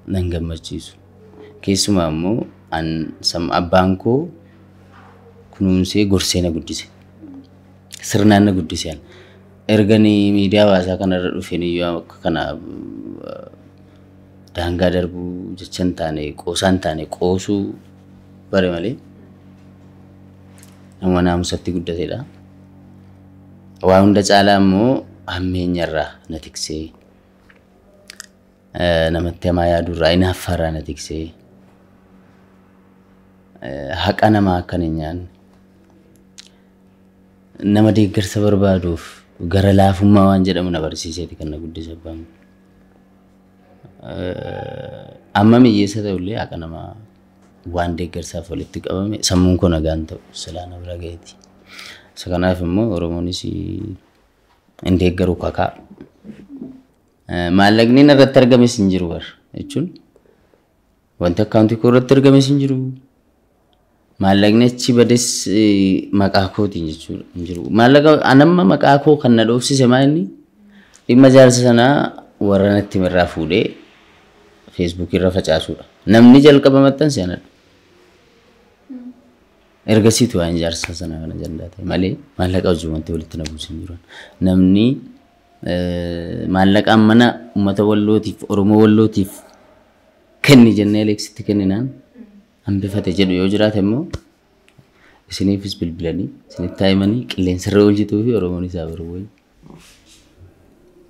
nan gammachiisu. Keessumaa immoo an sam abbaan koo kunuunsee gorsee na guddise. Sirnaan na guddiseen. Ergan miidiyaa hawaasaa kanarra dhufeen iyyuu akka kana daangaa darbuu jecha hin taane qoosaan taane qoosuu bare malee nama naamusatti guddatedha. Waa hunda caalaa immoo hammeenyarraa na tiksee namatti hamaa yaadurraa inni affaaraa na tiksee. haqa namaa akkan hin nama deeggarsa barbaaduuf gara laafummaa waan jedhamu na barsiiseeti kan na guddisa abbaan. Amma miyyeessa ta'ullee haqa namaa waan deeggarsaaf walitti qabame sammuun kun nagaan ta'u silaa na bira ga'eeti. Isa kanaaf immoo Oromoonis hin deeggaru kakaa. Maallaqni irratti argames hin jiru bara jechuun wanti akkaawuntii koo irratti argames hin jiru. Maallaqni achi bades maqaa kootiin jechuudha hin jiru. Maallaqa anamma maqaa koo kan na dhoofsise maalni dhimma jaarsa sanaa warra natti mirraa fuudhee feesbuukii irra facaasuudha. Namni jalqaba maxxanse anadha. Ergasiitu waan ijaarsa sana kana jandaate malee maallaqa hojii wanti walitti na buusin jiru. Namni maallaqaan mana uummata wallootiif Oromoo wallootiif kenni jennee Aleeksitti kenninaan hambifate jedhu yoo jiraate immoo isiniifis bilbilanii isiniif taa'imanii qilleensarra oolchituu fi oromoon isaa biroo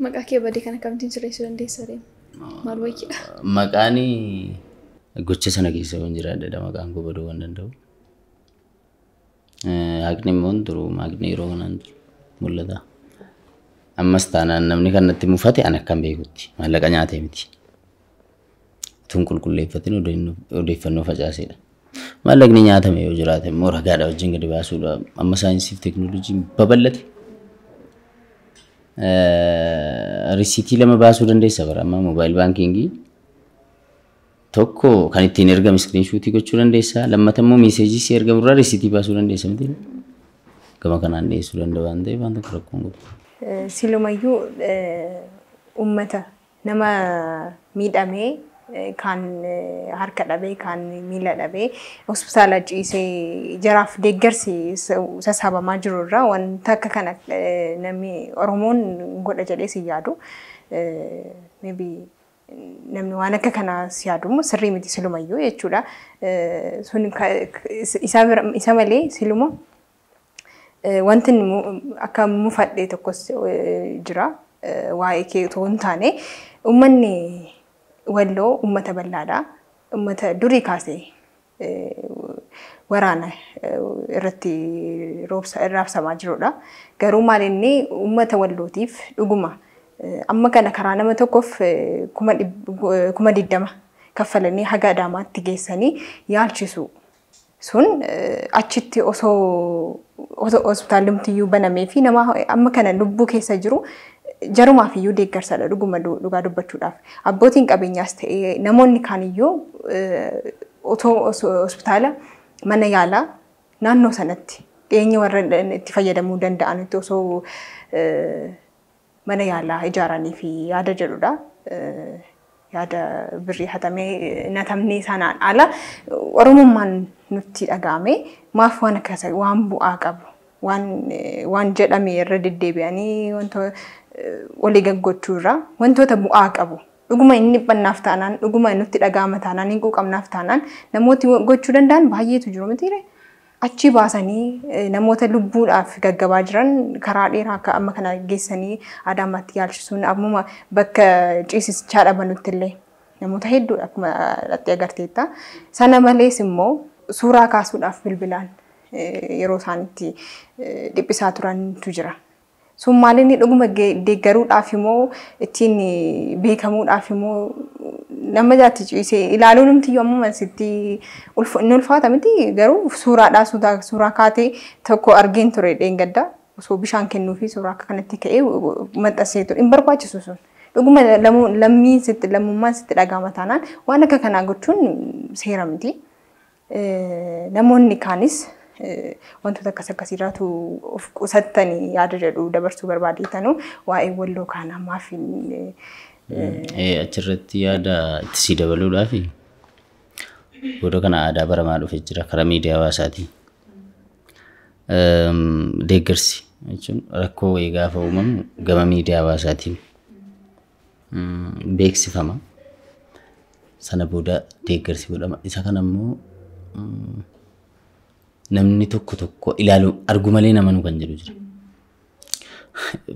Maqaa kee badee kan akkamittiin sirreessuu dandeessa deema? Maal wayyiidha?
Maqaan gocha sana keessa waan jiraadha maqaan koo baduu danda'u. Haaqni immoo turuu haaqni yeroo kanaan mul'ata. Ammas taanaan namni kanatti mufate an akkam beekutti maallaqa nyaatee miti. ittiin qulqulleeffatiin odeeffannoo facaasedha. Maallaqni nyaatame yoo jiraate immoo ragaadha wajjin gadi baasuudha. Amma saayinsiif teekinooloojiin babal'ate. Risiitii lama baasuu dandeessa bara ammaa moobaayil baankiingii. Tokko kan ittiin ergame iskiriinshuutii gochuu dandeessa. Lammata immoo miiseejii si ergamu irraa risiitii baasuu dandeessa miti. Gama kanaan dhiyeessuu danda'a waan ta'eef waan tokko rakkoon godhu.
Silumayyuu uummata nama miidhamee kan harka dhabee kan miila dhabee hospitaala ciisee jaraaf deeggarsi sassaabamaa jiru irraa wanta akka kana namni Oromoon godha jedhee si yaadu. namni waan akka kanaa si yaadamu sirrii miti silumayyuu jechuudha. Sun isa malee siluma wanti akka mufadhe tokkos jira waa'ee kee otoo hin taane uummanni Walloo uummata bal'aadha. ummata durii kaasee waraana irratti raabsamaa jirudha. Garuu maalinni ummata uummata Wallootiif dhuguma amma kana karaa nama tokkoof kuma digdama kaffalanii haga Adaamaatti geessanii yaalchisu. Sun achitti osoo hospitaalimtiyyuu banamee fi nama amma kana lubbuu keessa jiru jarumaa fi iyyuu deeggarsaadha dhuguma dhugaa dubbachuudhaaf abbootiin qabeenyaas ta'ee namoonni kaaniyyuu otoo hospitaala mana yaalaa naannoo sanatti dhiyeenya warra itti fayyadamuu danda'anitti osoo mana yaalaa ijaaranii fi yaada jedhudha. Yaada birrii hatamee natamne sanaan ala Oromummaan nutti dhaga'ame maaf waan akkasii waan bu'aa qabu waan jedhame irra deddeebi'anii wantoota walii gaggoochuu irraa wantoota bu'aa qabu. Dhuguma inni dhiphannaaf taanaan, dhuguma nutti dhagaama taanaan, hin quuqamnaaf taanaan namooti gochuu danda'an baay'eetu jiru mitiire. Achi baasanii eh, namoota lubbuudhaaf gaggabaa jiran karaa dheeraa akka amma kana geessanii adaamaatti yaalchisuun ammuma bakka ciisichaa dhabanutti illee namoota hedduu akkuma dhatti agarteetta. Sana malees immoo suuraa kaasuudhaaf bilbilaan eh, yeroo isaanitti eh, dhiphisaa turantu jira. Sumaaleen dhuguma deeggaruudhaaf immoo ittiin beekamuudhaaf immoo nama jaatti ciisee ilaaluu namti yommuu sitti inni ulfaata miti garuu suuraadhaa suuraa kaatee tokko argeen ture dheengadda osoo bishaan kennuu fi suuraa akka kanatti ka'ee maxxansee ture hin barbaachisu sun. Dhuguma lammiin sitti lammummaan sitti dhaga'ama taanaan waan akka kanaa gochuun seera miti. Namoonni kaanis wantoota akkas akkasiirraatu of qusattanii yaada jedhu dabarsuu barbaadeetanu waa'ee walloo kaan ammaaf. Eh,
mm, achirratti yaada itti sii dabaluudhaafi. godoo kana aadaa baramaa dhufe jira karaa miidiyaa hawaasaatiin. Ehm, deeggarsi jechuun rakkoo wayii gaafa uumamu gama miidiyaa hawaasaatiin mm, beeksifama. Sana booda deeggarsi godhama. Isa kanammoo mm, namni tokko tokko ilaalu argu malee nama nu kan jedhu jira.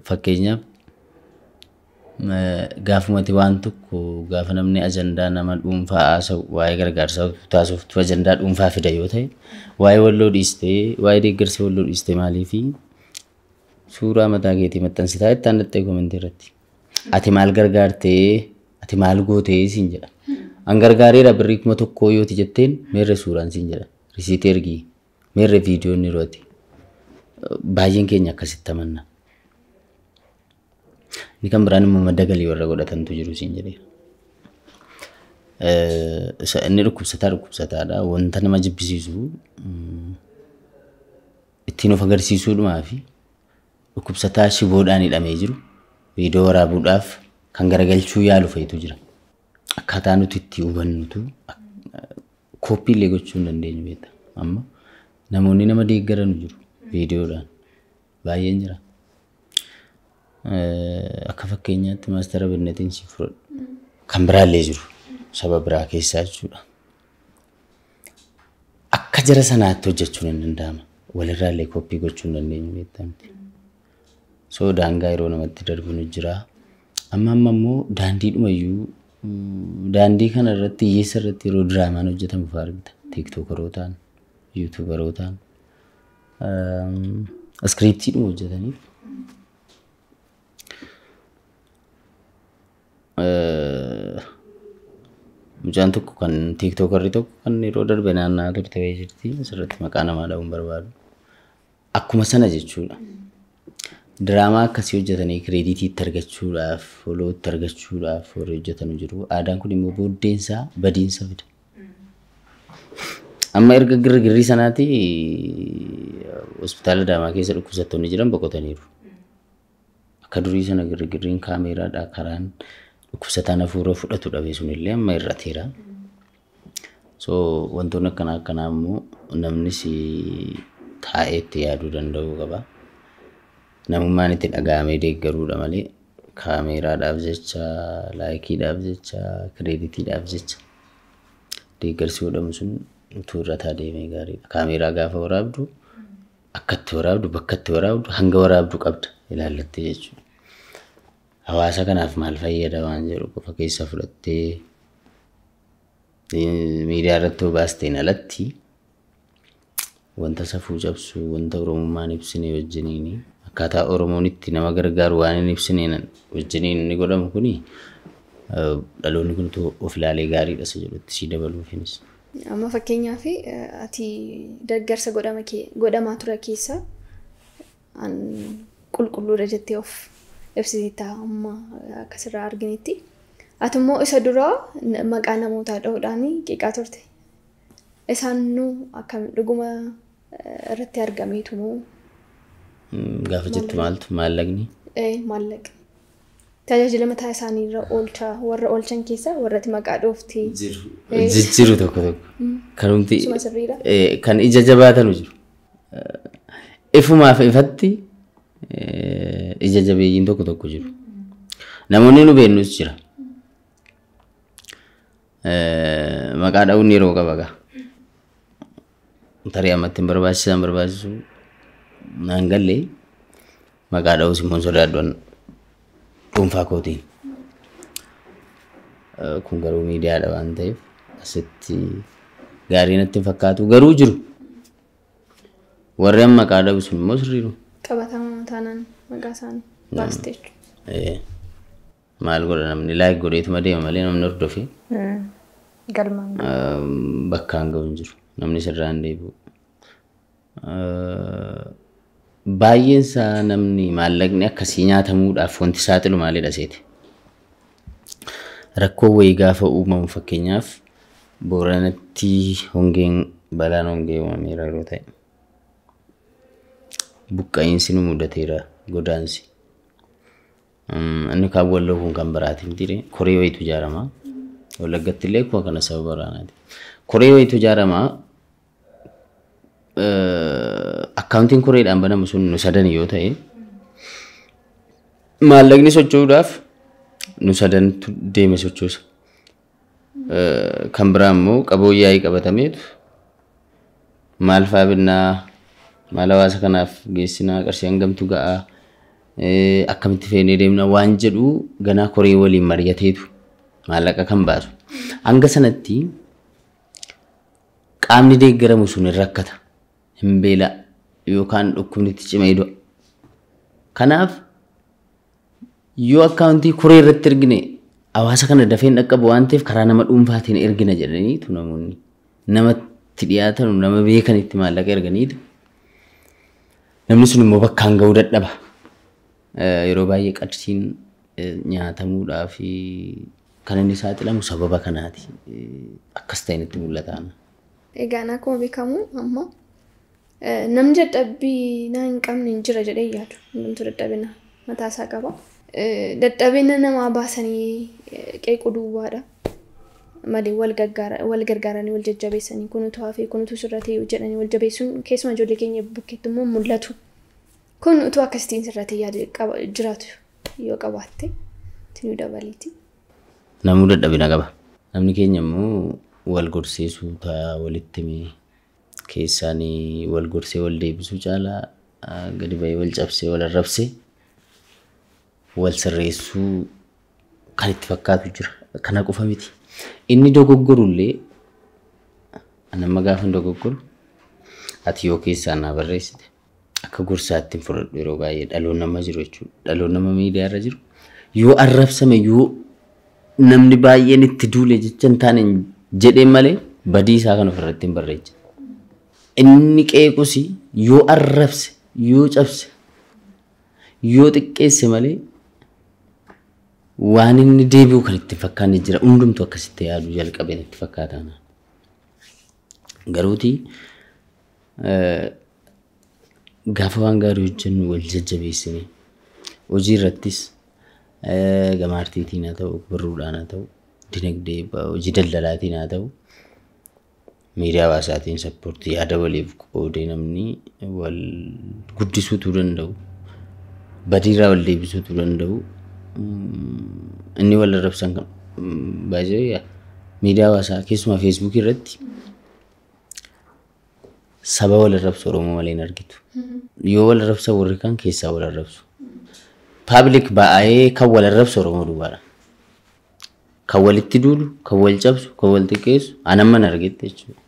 Fakkeenyaaf gaafumati waan tokko gaafa namni ajandaa nama dhuunfaa haasa'u waa'ee gargaarsaa taasiftu ajandaa dhuunfaa fida yoo ta'e waa'ee walloo dhiistee waa'ee deeggarsa walloo dhiistee maalii fi suuraa mataa keetii maxxansitaa ittaan dhattee komentii irratti. Ati maal gargaartee ati maal gootee siin jedha. An gargaareera birrii kuma tokkoo yooti jetteen meerre suuraan siin jedha risiitii ergii. Meerre viidiyoon yeroo ati baay'een keenya akkasitti amanna. Inni kan biraan immoo madda galii warra godhatantu jiru siin jedhee. Inni dhukkubsataa dhukkubsataadha. Wanta nama jibbisiisu mm, ittiin of agarsiisuudhumaa fi dhukkubsataa shiboodhaan hidhamee jiru viidiyoo waraabuudhaaf kan garagalchuu yaalu fa'itu jira. Akkaataa nuti itti hubannutu koppii illee gochuu hin dandeenyu beektaa Namoonni nama deeggaran jiru viidiyoodhaan baay'een jira. Akka fakkeenyaatti maastara Binnatiin si fudhadhu kan biraallee jiru saba biraa keessaa jechuudha. Akka jara sanaatti hojjechuun ni danda'ama. Walirraallee koppii gochuu hin dandeenyu beektamti. So daangaa yeroo namatti darbu ni jira. Amma amma immoo daandiidhuma iyyuu mm, daandii kana irratti hiyyeessa irratti yeroo diraamaan hojjetamu fa'aa argita tiiktookeroota ta'an. yuutuubarootaan iskiriiptiidhuma hojjetaniif. Mucaan tokko kan tiiktookarri tokko kan yeroo darbe naannaa turte jirti asirratti maqaa namaa dhabuun barbaadu. Akkuma sana jechuudha. Diraamaa akkasii hojjetanii kireeditii itti argachuudhaaf, foloo itti argachuudhaaf hojjetan jiru. Aadaan kun immoo booddeensaa badiinsa fida. Amma erga girgirrii sanaati hospitaala daamaa keessa dhukkubsattoonni jiran boqotaniiru. Akka durii sana girgirriin kaameraadhaa karaan dhukkubsataan hafuura fudhatu dhabe sunillee amma irrateera. So wantoonni akkanaa akkanaa immoo namnis taa'ee itti yaaduu danda'uu qaba. Namummaan itti dhaga'amee deeggaruudha malee kaameraadhaaf jecha, laayikiidhaaf jecha, kireeditiidhaaf jecha deeggarsi godhamu sun utuu taa deemee gaariidha. Kaameeraa gaafa waraabdu akkatti waraabdu bakkatti waraabdu hanga waraabdu qabda ilaallattee jechuudha. Hawaasa kanaaf maal fayyada waan jedhu qofa keessa fudhattee miidiyaa irratti baasteen alatti wanta safuu cabsu wanta Oromummaan ibsinee wajjiniini akkaataa Oromoon itti nama gargaaru waan hin ibsine wajjiniin inni godhamu kuni dhaloonni kun of ilaalee gaariidha isa jedhutti si dabaluufinis.
Amma fakkeenyaaf eh, ati dargarsa godhamaa tura keessa qulqulluudha jettee of ibsita amma akkasirraa arginitti. Ati immoo isa duraa maqaa namootaa dha'uudhaan qiqaa turte. Isaan nu akka dhuguma eh, irratti argameetu moo?
Hmm, gaafa jettu maaltu maallaqni?
Eh, maallaqni. Tajaajila mataa irra oolcha warra oolchan keessaa warratti maqaa dhoofti. Jijjiiru tokko tokko. Mm. Kanumti
kan ija jabaatanu jiru. Ifumaaf ifatti ija jabeeyyiin tokko tokko jiru. Namoonni nu beeknus jira. Maqaa dha'uun yeroo qaba taree Tarii ammatti hin barbaachisan barbaachisu naan gallee maqaa dha'uus immoo sodaadhu. dhuunfaa kootiin. Kun garuu miidiyaadha waan ta'eef asitti gaarii natti fakkaatu garuu jiru. Warri amma maqaa dhabu sun immoo sirriiru.
Qabatama taanaan maqaa isaanii baasite
jechuudha. Maal godha namni laayik godheetuma deema malee namni hordofe. Galmaan. Bakkaan gahu hin jiru namni sirraan deebi'u. baay'een isaa namni maallaqni akkasii nyaatamuudhaaf wanti saaxilu maalidha seeti? Rakkoo wayii gaafa uumamu fakkeenyaaf booranatti hongeen balaan hongee uumameera yeroo ta'e. Buqqa'iinsi nu mudateera godaansi. Mm, inni kaawwalloo kun kan biraatiin jire koree wayiitu ijaarama. Walaggatti illee kuwa kana sababa waraanaati. Koree wayiitu ijaaramaa. akkaawuntiin kureedhaan banamu sun nu sadan yoo ta'e maallaqni socho'uudhaaf nu sadantu deeme sochoosa. Kan biraa immoo qaboo yaa'ii qabatameetu maal fa'aa binnaa maal hawaasa kanaaf geessinaa qarshii hangamtu ga'aa akkamitti feenee deemna waan jedhu ganaa koree waliin mari'ateetu maallaqa kan baasu. Hanga sanatti qaamni deeggaramu sun rakkata hin yookaan dhukkubnitti cimee du'a. Kanaaf yoo akkaawuntii koree irratti ergine hawaasa kana dafeen dhaqqabu waan ta'eef karaa nama dhuunfaatiin ergina jedhaniitu namoonni namatti dhiyaatan nama beekan itti maallaqa erganiitu namni sun immoo bakkaan ga'uu dadhaba. Yeroo baay'ee qarsiin nyaatamuudhaa fi kan inni saaxilamu sababa kanaati. Akkas ta'e nutti mul'ata.
Egaan akkuma beekamu ammoo Namni dadhabinaa hin qabne jira jedhee yaadu. Hundumtuu mataa isaa qaba. Dadhabina namaa baasanii qeequu duwwaadha. Malee wal gargaaranii wal jajjabeessanii kunuutu hafe kunuutu sirra ta'e jedhanii wal jabeessuun keessumaa ijoollee keenya bukkeetti immoo mul'atu. Kun utuu akkasitiin sirra jiraatu yoo qabaatte tinuu dabaliiti.
Namuu dadhabina qaba. Namni keenya immoo wal gorsiisuu ta'a walitti himee. Keessaanii wal gorsee wal deebisuu caalaa gadi bahee wal cabsee wal arrabsee wal sirreessuu kan itti fakkaatu jira. Kana qofa miti. Inni dogoggoru illee nama gaafa dogoggoru ati yoo keessaa naa barreessite akka gorsaatti hin fudhadhu yeroo baay'ee dhaloon nama jiru jechuudha. Dhaloon nama miidiyaa irra jiru yoo arrabsame yoo namni baay'een itti duule jecha hin taane jedhee malee badii isaa kan ofirratti hin barreechine. inni qeequs yoo arrabse yoo cabse yoo xiqqeesse malee waan inni deebi'u kan itti fakkaanne jira hundumtu akkasitti yaadu jalqabeen itti fakkaataan garuutii gaafa waan gaarii hojjennu wal jajjabeessine hojii irrattis gamaartiitiin haa ta'u barruudhaan haa ta'u dinagdee hojii daldalaatiin haa ta'u miidiyaa hawaasaatiin sappoortii yaada waliif qoodee namni wal guddisuutuu danda'u badiirraa wal deebisuutuu danda'u inni wal arrabsan kan baay'ee miidiyaa hawaasaa keessumaa feesbuukii irratti saba wal arrabsa Oromoo malee hin argitu. Yoo wal arrabsa warri kan keessaa wal arrabsu. Paabilik baay'ee kan wal arrabsa Oromoo dubaadha. Kan walitti duulu, kan wal cabsu, kan wal xiqqeessu anamman argette jechuudha.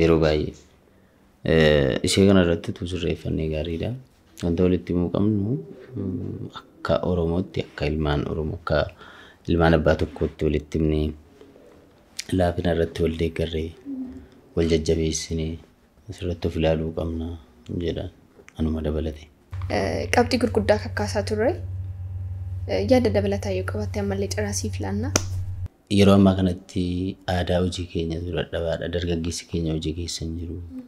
yeroo baay'ee ishee kanarratti tusirreeffannee gaariidha. Wanta walitti himuu qabnu akka Oromootti akka ilmaan Oromoo akka ilmaan abbaa tokkootti walitti himnee laafina irratti wal deeggarree wal jajjabeessinee asirratti of ilaaluu qabna jedha anuma dabalate.
Qabxii gurguddaa kakkaasaa turre yaada dabalataa yoo qabaatte ammallee cirasii filanna.
yeroo ammaa kanatti aadaa hojii keenyatu dadhabaadha. Dargaggeessi keenya hojii keessa jiru. Hmm.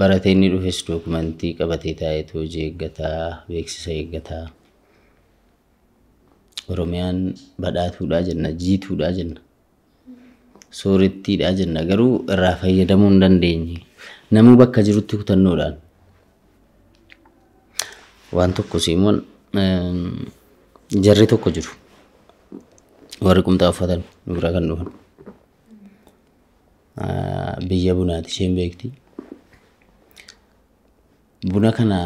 Baratee inni dhufes dookumentii qabatee taa'eetu hojii eeggataa, beeksisa eeggataa. Oromiyaan badhaatuudhaa jenna, jiituudhaa jenna, hmm. soorettiidhaa jenna garuu irraa fayyadamuu hin dandeenye. bakka jirutti kutannoodhaan. Waan tokko Simoon jarri tokko jiru. warri qumtaa uffatan duraa kan dhufan. Biyya bunaati isheen beekti. Buna kana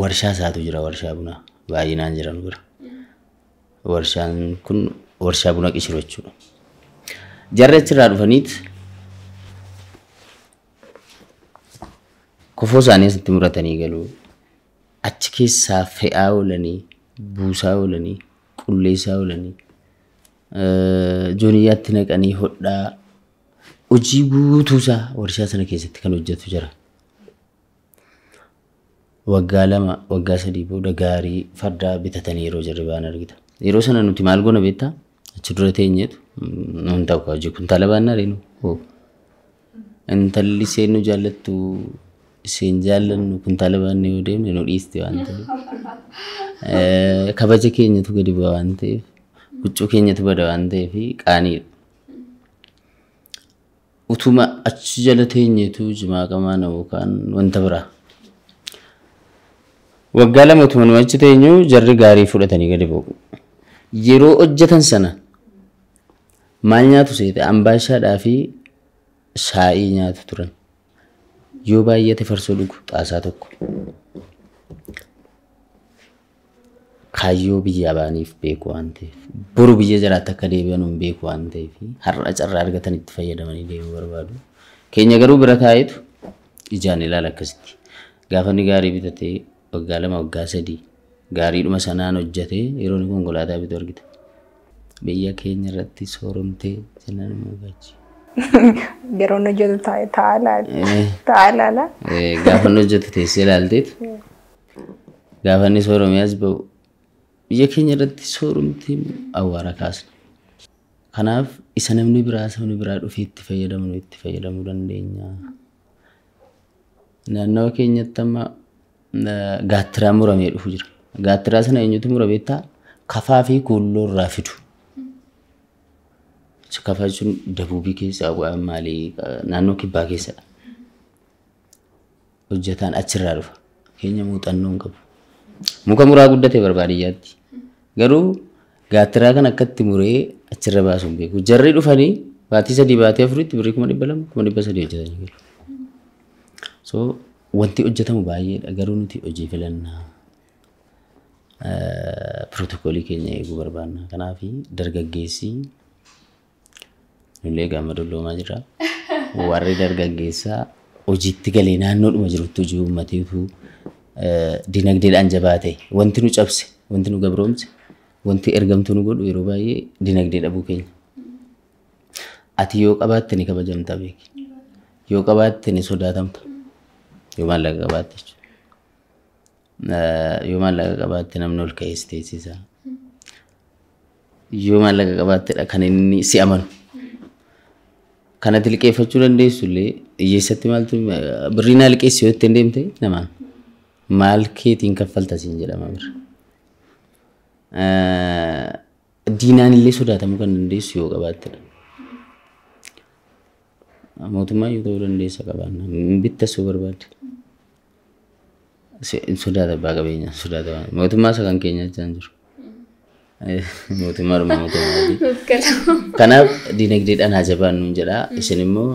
warshaa isaatu jira warshaa bunaa baay'inaan jiran bira. Warshaan kun warshaa buna qishiroo jechuudha. Jarri achirraa dhufaniit kofoo isaanii asitti muratanii galuu achi keessaa fe'aa oolanii buusaa oolanii qulleessaa oolanii jooniyyaatti naqanii hodhaa hojii guutuusaa warshaa sana keessatti kan hojjetu jira. Waggaa lama waggaa sadii booda gaarii fardaa bitatanii yeroo jarribaan argita. Yeroo sana nuti maal goona beektaa? Achi dura teenyetu nun ta'u hojii kuntaala baannaa reenu. Intalli seenu jaallattu seen jaallannu kuntaala baannee yoo deemne nu dhiisti waan
ta'eef.
kabaja keenyatu gadi bu'a waan ta'eef huccuu keenyatu bada waan ta'eef qaaniidha. Utuma achi jala teenyetu jimaa qamaa na yookaan wanta biraa. Waggaa lama utuma nu achi teenyu jarri gaarii fudhatanii gadi bu'u. Yeroo hojjetan sana maal nyaatu seete ambaashaadhaa fi shaayii nyaatu turan. Yoo baay'ate farsoo dhugu xaasaa tokko. Kaayyoo biyya abaaniif beeku waan ta'eef boru biyya jiraatti akka deebi'anuu hin beeku waan ta'eef har'a carraa argatan itti fayyadamanii deemuu barbaadu. Keenya garuu bira taa'itu ijaan ilaala akkasitti. Gaafanni gaarii bitatee waggaa lama waggaa sadii gaariidhuma sanaan hojjatee yeroo inni konkolaataa bitu argita. Biyya keenya irratti sooromtee sanaan immoo gaachi.
inni hojjetu taa'aa ilaala. Gaafanni
hojjetu teessee ilaalteetu. Gaafanni as ba'u biyya keenya irratti soorumti hawaara kaasnu. Kanaaf isa namni biraa sabni biraa dhufee itti fayyadamnu itti fayyadamuu dandeenya. Naannawa keenyatti amma gaattiraan muramee dhufu jira. Gaattiraa sana eenyutu murame ta'a? Kafaa fi kuulloo irraa fidu. Kafaa jechuun dabuubii keessaa maalii naannoo kibbaa keessadha. Hojjetaan achirraa dhufa. Keenya muuxannoo hin qabu. Muka muraa guddate barbaadiyyaatti. Garuu gaattiraa kan akkatti muree achirra baasuun beeku. Jarri dhufanii baatii sadii baatii afuritti birrii kuma dhibba lama kuma dhibba sadii hojjetanii wanti hojjetamu baay'eedha. Garuu nuti hojii filannaa eh, pirootokoolii keenya eeguu barbaanna. Kanaafi dargaggeessi nullee gaama dulloomaa jira. Warri dargaggeessaa hojiitti galee naannoodhuma jirutti hojii uummateetu eh, dinagdeedhaan jabaa ta'e wanti nu cabse wanti nu gabroomse wanti ergamtu nu godhu yeroo baay'ee dinagdee dhabuu keenya. Ati yoo qabaatte ni kabajamta beeki. Yoo qabaatte ni sodaatamta. Yoo maallaqa qabaatte jechuudha. Yoo maallaqa qabaatte namni ol ka'ee si teessisa. Yoo maallaqa qabaatte dha kan inni si amanu. Kana tilqeeffachuu dandeessu illee hiyyeessatti maaltu birrii naa liqeessi yoo itti hin deemte namaan maal keetiin kaffaltasiin jedhama birra. diinaan illee sodaatamu kan dandeessu yoo qabaattedha. Mootummaa yoo ta'uu dandeessa qabaanna. Bittas yoo barbaade. Sodaata abbaa qabeenyaa sodaata waan mootummaa isa kan keenya jechaan jiru. Mootummaa dhuma mootummaa. Kanaaf diinagdeedhaan haa jabaannu jedhaa isin immoo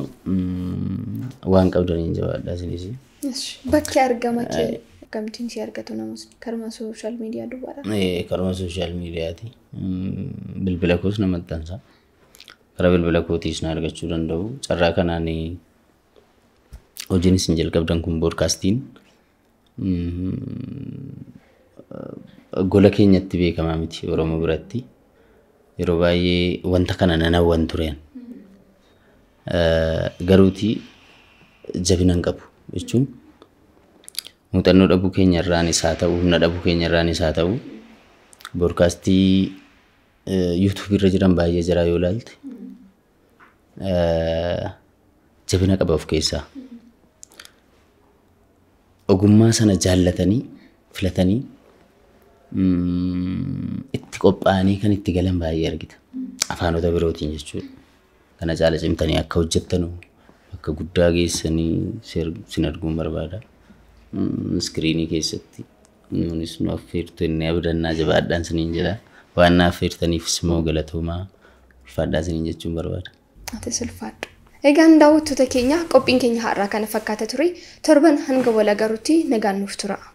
waan qabdaniin jabaadha isinis.
Bakki argama kee. gamtiin si argatu namus karma sooshaal miidiyaa dubaraa.
Karma sooshaal miidiyaati. Bilbila koos namatti tansa. Karaa bilbila kootiis na argachuu danda'u. Carraa kanaan hojiin isin jalqabdan kun boodkaastiin gola keenyatti beekamaa miti Oromoo biratti. Yeroo baay'ee wanta kana nan hawwan tureen. Garuutii jabina hin qabu jechuun. muuxannoo dhabuu keenya irraan isaa ta'u humna dhabuu keenya isaa ta'u boorkaastii eh, yuutuubii irra jiran baay'ee jira yoo ilaalti. Eh, jabina qaba of keessaa. Ogummaa sana jaallatanii filatanii mm, itti qophaa'anii kan itti galan baay'ee argita. Afaanota birootiin jechuudha. Kana caala cimtanii akka hojjettanu akka guddaa geessanii sin arguun barbaada. iskiriinii keessatti nuunis nu affeertu inni abdannaa jabaadhaan siniin jedha waan na affeertaniifis immoo galatoomaa ulfaadhaa siniin jechuun barbaada.
eegaan daawwattoota keenya qophiin keenya har'aa kana fakkaata ture torban hanga walagaruutti nagaan nuuf tura.